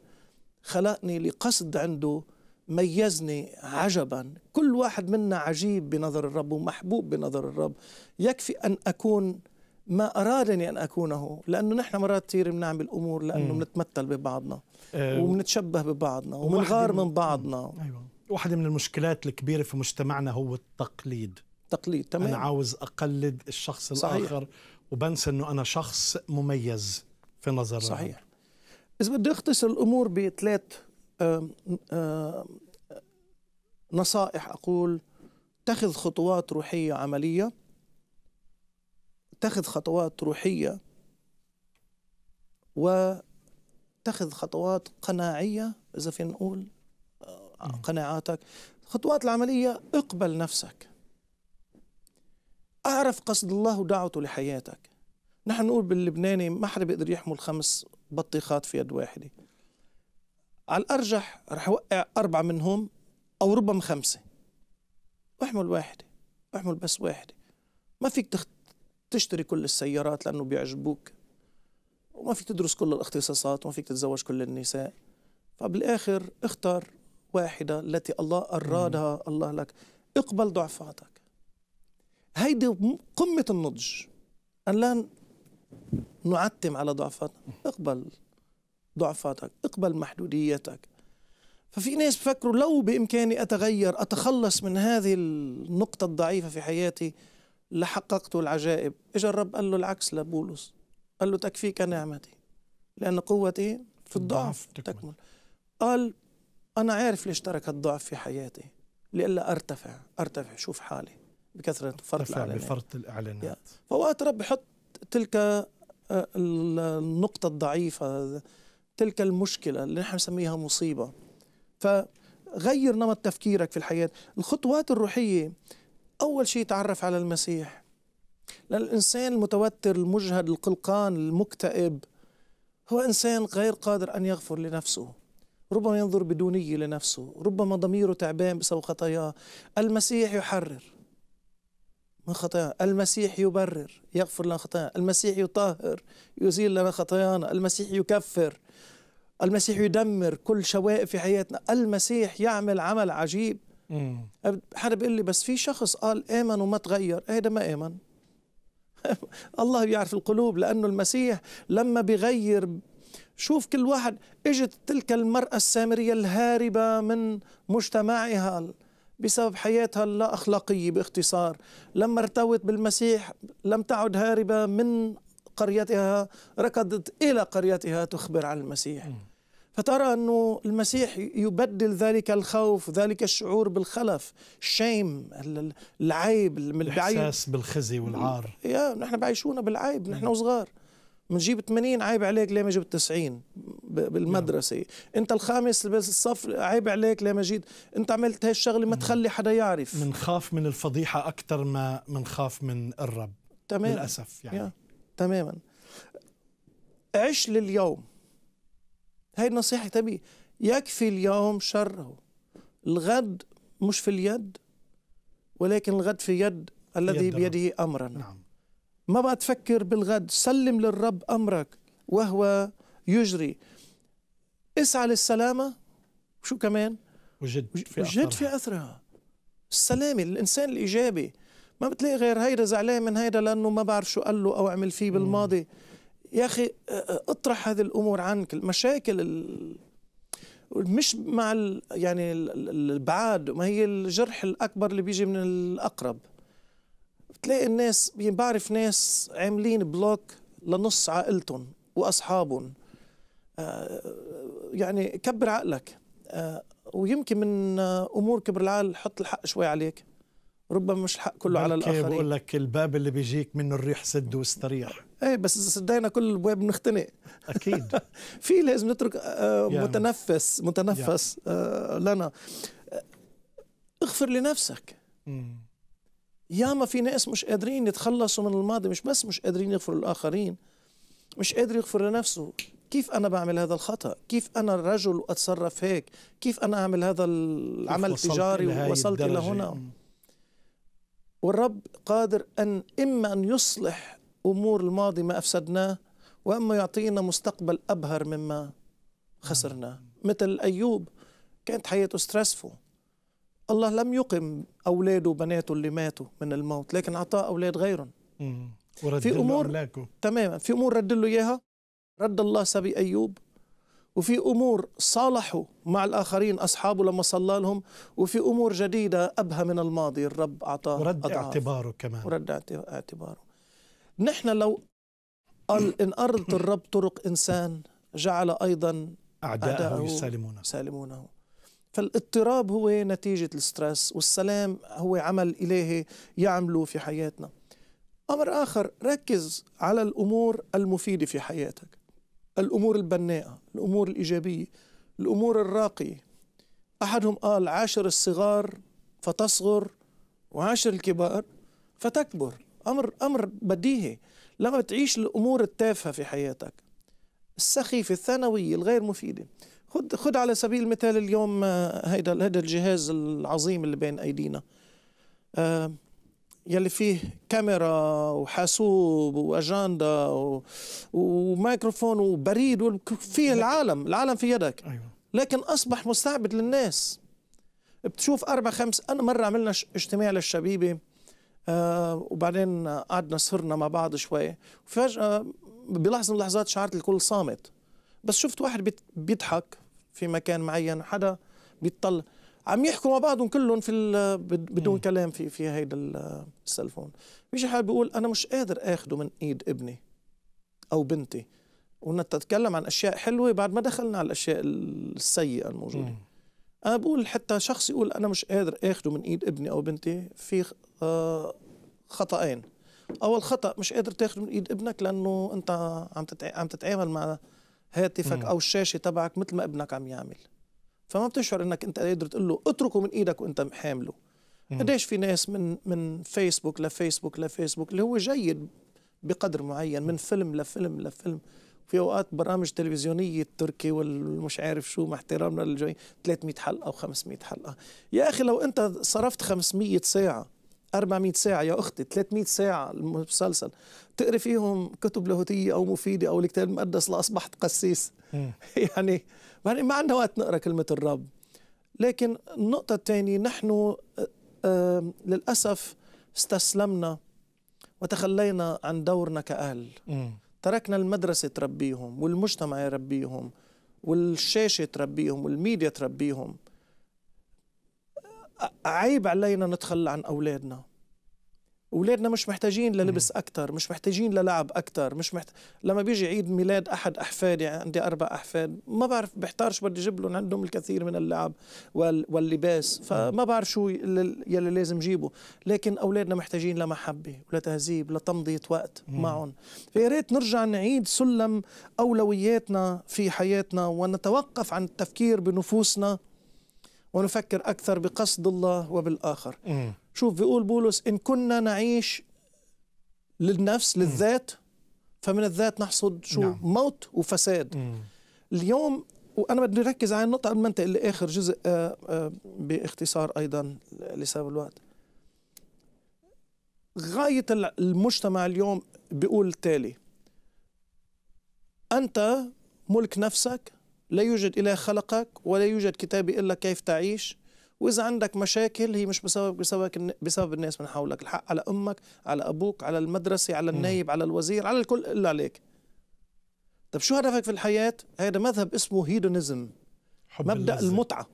خلقني لقصد عنده ميزني عجبا كل واحد منا عجيب بنظر الرب ومحبوب بنظر الرب يكفي أن أكون ما أرادني أن أكونه لأنه نحن مرات كثير بنعمل أمور لأنه بنتمثل ببعضنا آه، وبنتشبه ببعضنا وبنغار من بعضنا أيوة. واحدة من المشكلات الكبيرة في مجتمعنا هو التقليد تقليد تمام أنا عاوز أقلد الشخص صحيح. الآخر وبنسى أنه أنا شخص مميز في نظر صحيح إذا بدي أختصر الأمور بثلاث نصائح أقول اتخذ خطوات روحية عملية اتخذ خطوات روحية واتخذ خطوات قناعية إذا فينا نقول آه، قناعاتك الخطوات العملية اقبل نفسك اعرف قصد الله ودعوته لحياتك نحن نقول باللبناني ما حدا بيقدر يحمل خمس بطيخات في يد واحدة على الأرجح رح وقع أربعة منهم أو ربما خمسة واحمل واحدة احمل بس واحدة ما فيك تخت... تشتري كل السيارات لأنه بيعجبوك وما فيك تدرس كل الاختصاصات وما فيك تتزوج كل النساء فبالآخر اختر واحدة التي الله أرادها الله لك اقبل ضعفاتك هيدي قمة النضج أن لا نعتم على ضعفاتنا اقبل ضعفاتك اقبل محدوديتك ففي ناس بفكروا لو بإمكاني أتغير أتخلص من هذه النقطة الضعيفة في حياتي لحققت العجائب إجا الرب قال له العكس لبولس قال له تكفيك نعمتي لأن قوتي في الضعف تكمل قال أنا عارف ليش ترك الضعف في حياتي لإلا أرتفع أرتفع شوف حالي بكثرة فرط الإعلانات بفرط الإعلانات فوقت رب يحط تلك النقطة الضعيفة تلك المشكلة اللي نحن نسميها مصيبة فغير نمط تفكيرك في الحياة الخطوات الروحية أول شيء تعرف على المسيح لأن الإنسان المتوتر المجهد القلقان المكتئب هو إنسان غير قادر أن يغفر لنفسه ربما ينظر بدونية لنفسه ربما ضميره تعبان بسبب خطاياه المسيح يحرر من خطايانا المسيح يبرر يغفر لنا خطايانا المسيح يطهر يزيل لنا خطايانا المسيح يكفر المسيح يدمر كل شوائب في حياتنا المسيح يعمل عمل عجيب حدا بيقول لي بس في شخص قال آمن وما تغير ايه ده ما آمن الله يعرف القلوب لأنه المسيح لما بيغير شوف كل واحد اجت تلك المرأة السامرية الهاربة من مجتمعها بسبب حياتها اللا أخلاقية باختصار لما ارتوت بالمسيح لم تعد هاربة من قريتها ركضت إلى قريتها تخبر عن المسيح فترى أنه المسيح يبدل ذلك الخوف ذلك الشعور بالخلف الشيم العيب الإحساس بالخزي والعار يا نحن بعيشونا بالعيب نحن وصغار بنجيب 80 عيب عليك ليه ما جبت 90 بالمدرسه نعم. انت الخامس الصف عيب عليك ليه ما جيت انت عملت هاي الشغله ما تخلي حدا يعرف بنخاف من, من الفضيحه اكثر ما بنخاف من الرب تماما للاسف يعني تماما عش لليوم هاي النصيحه تبي يكفي اليوم شره الغد مش في اليد ولكن الغد في يد الذي بيده امرنا نعم. ما بقى تفكر بالغد سلم للرب أمرك وهو يجري اسعى للسلامة شو كمان وجد في, وجد في أثرها السلامة الإنسان الإيجابي ما بتلاقي غير هيدا زعلان من هيدا لأنه ما بعرف شو قال له أو عمل فيه بالماضي يا أخي اطرح هذه الأمور عنك المشاكل ال... مش مع ال... يعني البعاد ما هي الجرح الأكبر اللي بيجي من الأقرب بتلاقي الناس يعني بعرف ناس عاملين بلوك لنص عائلتهم واصحابهم آه، يعني كبر عقلك آه، ويمكن من آه، امور كبر العقل حط الحق شوي عليك ربما مش الحق كله على الاخرين بقول لك الباب اللي بيجيك منه الريح سد واستريح ايه بس اذا سدينا كل الابواب بنختنق اكيد في لازم نترك متنفس متنفس لنا اغفر لنفسك ياما في ناس مش قادرين يتخلصوا من الماضي مش بس مش قادرين يغفروا للآخرين مش قادر يغفر لنفسه كيف أنا بعمل هذا الخطأ كيف أنا رجل وأتصرف هيك كيف أنا أعمل هذا العمل التجاري ووصلت إلى هنا والرب قادر أن إما أن يصلح أمور الماضي ما أفسدناه وإما يعطينا مستقبل أبهر مما خسرناه مثل أيوب كانت حياته ستريسفول الله لم يقم اولاده وبناته اللي ماتوا من الموت لكن اعطاه اولاد غيرهم ورد في امور أملاكه. تماما في امور رد له اياها رد الله سبي ايوب وفي امور صالحوا مع الاخرين اصحابه لما صلى لهم وفي امور جديده ابهى من الماضي الرب اعطاه ورد أضعاف. اعتباره كمان ورد اعتباره نحن لو قال ان ارضت الرب طرق انسان جعل ايضا اعداءه, أعداءه يسالمونه يسالمونه فالاضطراب هو نتيجة الستريس والسلام هو عمل إلهي يعمله في حياتنا أمر آخر ركز على الأمور المفيدة في حياتك الأمور البناءة الأمور الإيجابية الأمور الراقية أحدهم قال عاشر الصغار فتصغر وعاشر الكبار فتكبر أمر أمر بديهي لما بتعيش الأمور التافهة في حياتك السخيفة الثانوية الغير مفيدة خد خد على سبيل المثال اليوم آه، هيدا هيدا الجهاز العظيم اللي بين ايدينا آه، يلي فيه كاميرا وحاسوب واجندا ومايكروفون وميكروفون وبريد فيه العالم العالم في يدك أيوة. لكن اصبح مستعبد للناس بتشوف اربع خمس انا مره عملنا اجتماع للشبيبه آه وبعدين قعدنا سهرنا مع بعض شوي فجاه بلحظه من اللحظات شعرت الكل صامت بس شفت واحد بيضحك في مكان معين حدا بيطلع عم يحكوا مع بعضهم كلهم في بدون كلام في في هيدا السلفون بيجي حال بيقول انا مش قادر اخده من ايد ابني او بنتي ونتكلم عن اشياء حلوه بعد ما دخلنا على الاشياء السيئه الموجوده انا بقول حتى شخص يقول انا مش قادر اخده من ايد ابني او بنتي في آه، خطأين اول خطأ مش قادر تاخده من ايد ابنك لانه انت عم عم تتعامل مع هاتفك او الشاشه تبعك مثل ما ابنك عم يعمل فما بتشعر انك انت قادر تقول له اتركه من ايدك وانت محامله قديش في ناس من من فيسبوك لفيسبوك لفيسبوك اللي هو جيد بقدر معين من فيلم لفيلم لفيلم في اوقات برامج تلفزيونيه التركي والمش عارف شو مع احترامنا للجاي 300 حلقه و500 حلقه يا اخي لو انت صرفت 500 ساعه 400 ساعه يا اختي 300 ساعه المسلسل تقري فيهم كتب لاهوتيه او مفيده او الكتاب المقدس لاصبحت قسيس يعني ما عندنا يعني وقت نقرا كلمه الرب لكن النقطه الثانيه نحن آه، للاسف استسلمنا وتخلينا عن دورنا كاهل تركنا المدرسه تربيهم والمجتمع يربيهم والشاشه تربيهم والميديا تربيهم عيب علينا نتخلى عن أولادنا اولادنا مش محتاجين للبس اكثر مش محتاجين للعب اكثر مش محت... لما بيجي عيد ميلاد احد احفادي يعني عندي اربع احفاد ما بعرف بحتار شو بدي اجيب لهم عندهم الكثير من اللعب وال... واللباس فما بعرف شو يلي لازم جيبه لكن اولادنا محتاجين لمحبه ولتهذيب لتمضيه وقت مم. معهم فيا ريت نرجع نعيد سلم اولوياتنا في حياتنا ونتوقف عن التفكير بنفوسنا ونفكر أكثر بقصد الله وبالآخر م. شوف بيقول بولس إن كنا نعيش للنفس للذات فمن الذات نحصد شو نعم. موت وفساد م. اليوم وانا بدي ركز على النقطه قبل ما انتقل لاخر جزء آآ آه، آآ آه، باختصار ايضا لسبب الوقت غايه المجتمع اليوم بيقول التالي انت ملك نفسك لا يوجد إله خلقك ولا يوجد كتاب إلا كيف تعيش وإذا عندك مشاكل هي مش بسبب بسبب بسبب الناس من حولك الحق على أمك على أبوك على المدرسة على النايب على الوزير على الكل إلا عليك طب شو هدفك في الحياة؟ هذا مذهب اسمه هيدونيزم مبدأ اللزة. المتعة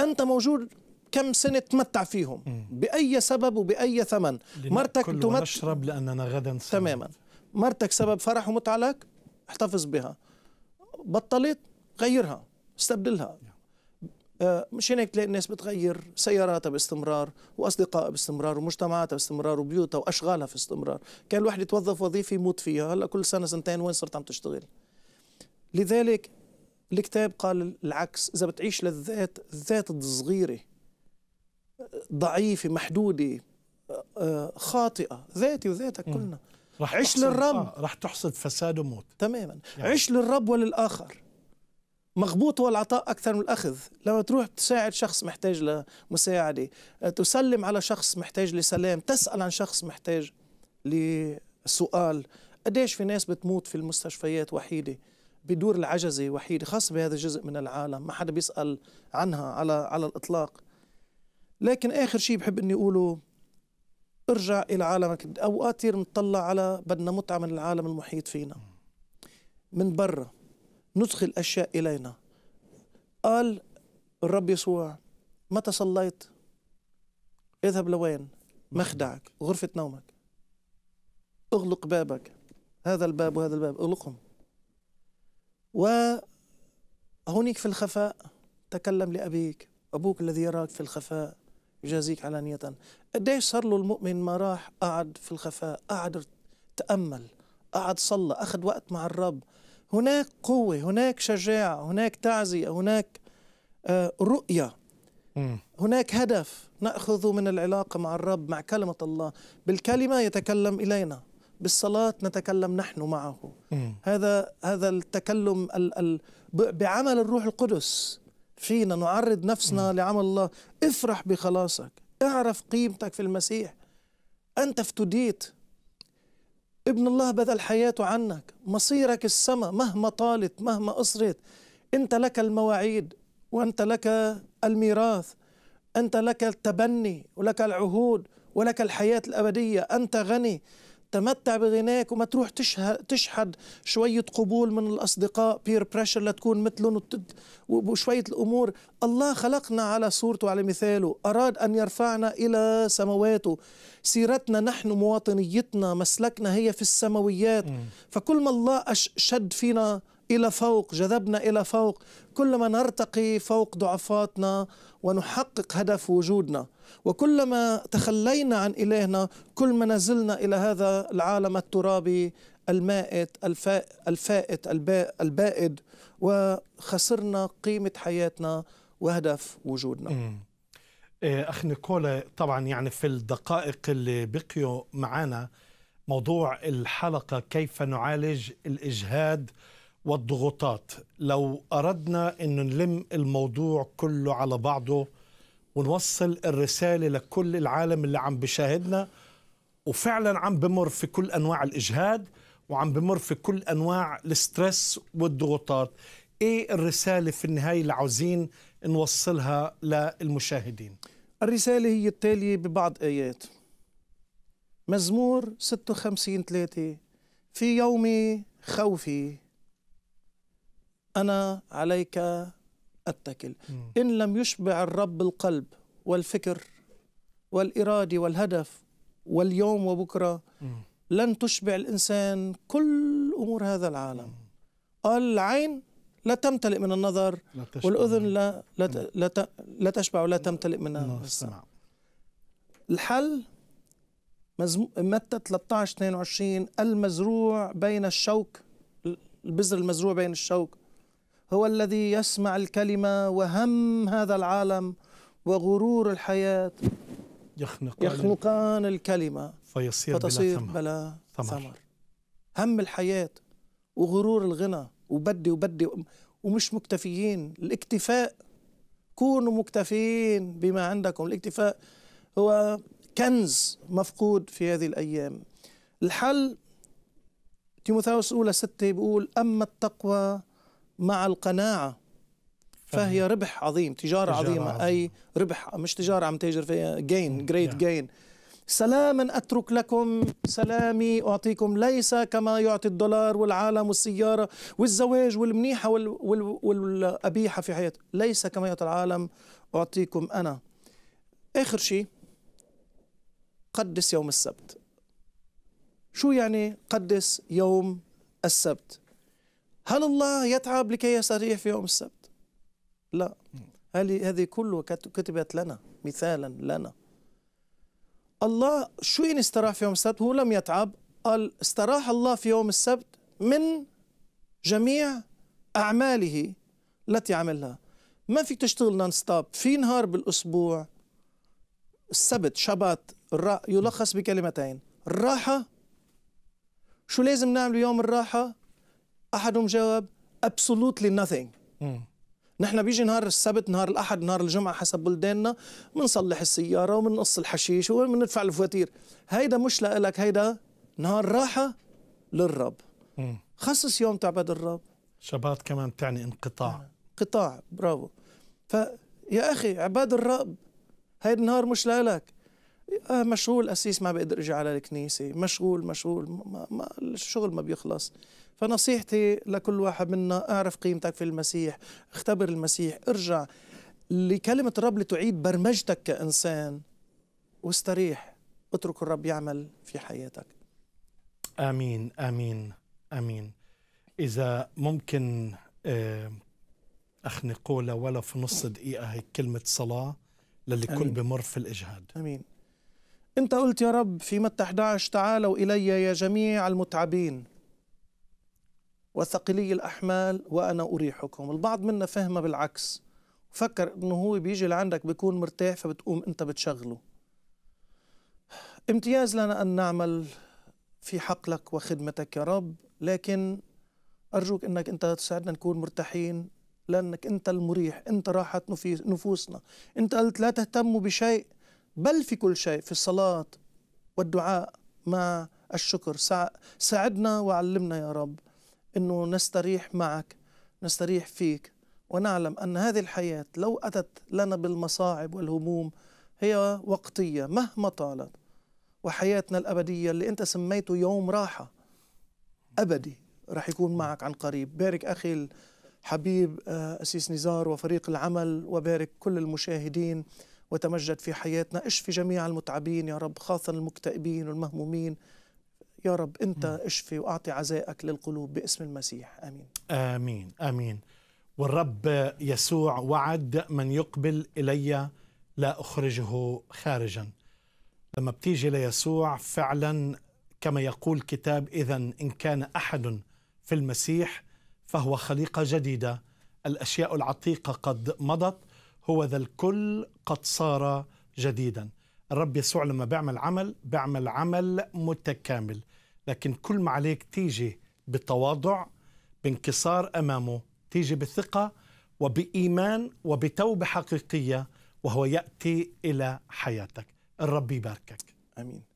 أنت موجود كم سنة تمتع فيهم مم. بأي سبب وبأي ثمن مرتك تمتع نشرب لأننا غدا سنة. تماما مرتك سبب فرح ومتعة لك احتفظ بها بطلت غيرها استبدلها آه، مش هيك تلاقي الناس بتغير سياراتها باستمرار واصدقائها باستمرار ومجتمعاتها باستمرار وبيوتها واشغالها في استمرار كان الواحد يتوظف وظيفه يموت فيها هلا كل سنه سنتين وين صرت عم تشتغل لذلك الكتاب قال العكس اذا بتعيش للذات الذات الصغيره ضعيفه محدوده آه، آه، خاطئه ذاتي وذاتك كلنا رح عش للرب رح تحصد فساد وموت تماما يعني. عش للرب وللاخر مغبوط هو العطاء أكثر من الأخذ لما تروح تساعد شخص محتاج لمساعدة آه، تسلم على شخص محتاج لسلام تسأل عن شخص محتاج لسؤال قديش في ناس بتموت في المستشفيات وحيدة بدور العجزة وحيدة خاصة بهذا الجزء من العالم ما حدا بيسأل عنها على على الإطلاق لكن آخر شيء بحب إني أقوله ارجع إلى عالمك أوقات بنطلع على بدنا متعة من العالم المحيط فينا من برا ندخل أشياء إلينا قال الرب يسوع متى صليت اذهب لوين مخدعك غرفة نومك اغلق بابك هذا الباب وهذا الباب اغلقهم وهونيك في الخفاء تكلم لأبيك أبوك الذي يراك في الخفاء يجازيك علانية قديش صار له المؤمن ما راح قعد في الخفاء قعد تأمل قعد صلى أخذ وقت مع الرب هناك قوة هناك شجاعة هناك تعزية هناك آه، رؤية هناك هدف نأخذ من العلاقة مع الرب مع كلمة الله بالكلمة يتكلم إلينا بالصلاة نتكلم نحن معه هذا هذا التكلم ال ال بعمل الروح القدس فينا نعرض نفسنا لعمل الله افرح بخلاصك اعرف قيمتك في المسيح أنت افتديت ابن الله بذل حياته عنك مصيرك السماء مهما طالت مهما أصرت أنت لك المواعيد وأنت لك الميراث أنت لك التبني ولك العهود ولك الحياة الأبدية أنت غني تمتع بغناك وما تروح تشحد شويه قبول من الاصدقاء بير بريشر لتكون مثلهم وشويه الامور الله خلقنا على صورته وعلى مثاله اراد ان يرفعنا الى سمواته سيرتنا نحن مواطنيتنا مسلكنا هي في السماويات فكل ما الله شد فينا الى فوق جذبنا الى فوق كلما نرتقي فوق ضعفاتنا ونحقق هدف وجودنا وكلما تخلينا عن إلهنا كل ما نزلنا إلى هذا العالم الترابي المائت الفائت البائد وخسرنا قيمة حياتنا وهدف وجودنا إيه، أخ نيكولا طبعا يعني في الدقائق اللي بقيوا معنا موضوع الحلقة كيف نعالج الإجهاد والضغوطات لو أردنا أن نلم الموضوع كله على بعضه ونوصل الرسالة لكل العالم اللي عم بشاهدنا وفعلا عم بمر في كل أنواع الإجهاد وعم بمر في كل أنواع الاسترس والضغوطات إيه الرسالة في النهاية اللي عاوزين نوصلها للمشاهدين الرسالة هي التالية ببعض آيات مزمور 56 3 في يوم خوفي أنا عليك أتكل إن لم يشبع الرب القلب والفكر والإرادة والهدف واليوم وبكرة لن تشبع الإنسان كل أمور هذا العالم قال العين لا تمتلئ من النظر لا والأذن لا لا, لا, لا تشبع ولا تمتلئ من السمع الحل مزمو... متى 13 22 المزروع بين الشوك البذر المزروع بين الشوك هو الذي يسمع الكلمة وهم هذا العالم وغرور الحياة يخنقان, يخنقان الكلمة فيصير فتصير بلا, ثمر. بلا ثمر. ثمر هم الحياة وغرور الغنى وبدي وبدي ومش مكتفيين الاكتفاء كونوا مكتفين بما عندكم الاكتفاء هو كنز مفقود في هذه الأيام الحل تيموثاوس أولى ستة بيقول أما التقوى مع القناعة فهي ربح عظيم تجارة, تجارة عظيمة عظيم. أي ربح مش تجارة عم تاجر فيها جين جريت جين سلاما أترك لكم سلامي أعطيكم ليس كما يعطي الدولار والعالم والسيارة والزواج والمنيحة والأبيحة في حياتي ليس كما يعطي العالم أعطيكم أنا آخر شيء قدس يوم السبت شو يعني قدس يوم السبت هل الله يتعب لكي يستريح في يوم السبت لا هذه هذه كتبت لنا مثالا لنا الله شو إن استراح في يوم السبت هو لم يتعب قال استراح الله في يوم السبت من جميع أعماله التي عملها ما فيك تشتغل نون ستوب في نهار بالأسبوع السبت شبات يلخص بكلمتين الراحة شو لازم نعمل يوم الراحة احدهم جاوب absolutely nothing نحن بيجي نهار السبت نهار الاحد نهار الجمعه حسب بلداننا بنصلح السياره وبنقص الحشيش وبندفع الفواتير هيدا مش لإلك هيدا نهار راحه للرب مم. خصص يوم تعبد الرب شبات كمان تعني انقطاع انقطاع آه. برافو فيا اخي عباد الرب هيدا النهار مش لإلك آه، مشغول أسيس ما بقدر اجي على الكنيسه مشغول مشغول ما, ما الشغل ما بيخلص فنصيحتي لكل واحد منا اعرف قيمتك في المسيح اختبر المسيح ارجع لكلمه الرب لتعيد برمجتك كانسان واستريح اترك الرب يعمل في حياتك امين امين امين اذا ممكن آه، اخ نقولا ولا في نص دقيقه هي كلمه صلاه للي كل بمر في الاجهاد امين أنت قلت يا رب في متى 11 تعالوا إلي يا جميع المتعبين وثقلي الأحمال وأنا أريحكم البعض منا فهمه بالعكس فكر أنه هو بيجي لعندك بيكون مرتاح فبتقوم أنت بتشغله امتياز لنا أن نعمل في حقلك وخدمتك يا رب لكن أرجوك أنك أنت تساعدنا نكون مرتاحين لأنك أنت المريح أنت راحة نفوسنا أنت قلت لا تهتموا بشيء بل في كل شيء في الصلاة والدعاء مع الشكر ساعدنا وعلمنا يا رب أنه نستريح معك نستريح فيك ونعلم أن هذه الحياة لو أتت لنا بالمصاعب والهموم هي وقتية مهما طالت وحياتنا الأبدية اللي أنت سميته يوم راحة أبدي رح يكون معك عن قريب بارك أخي حبيب آه، أسيس نزار وفريق العمل وبارك كل المشاهدين وتمجد في حياتنا اشفي جميع المتعبين يا رب خاصة المكتئبين والمهمومين يا رب أنت اشفي وأعطي عزائك للقلوب باسم المسيح آمين آمين آمين والرب يسوع وعد من يقبل إلي لا أخرجه خارجا لما بتيجي ليسوع فعلا كما يقول كتاب إذا إن كان أحد في المسيح فهو خليقة جديدة الأشياء العتيقة قد مضت هو ذا الكل قد صار جديدا الرب يسوع لما بيعمل عمل بيعمل عمل متكامل لكن كل ما عليك تيجي بتواضع بانكسار امامه تيجي بثقه وبايمان وبتوبه حقيقيه وهو ياتي الى حياتك الرب يباركك امين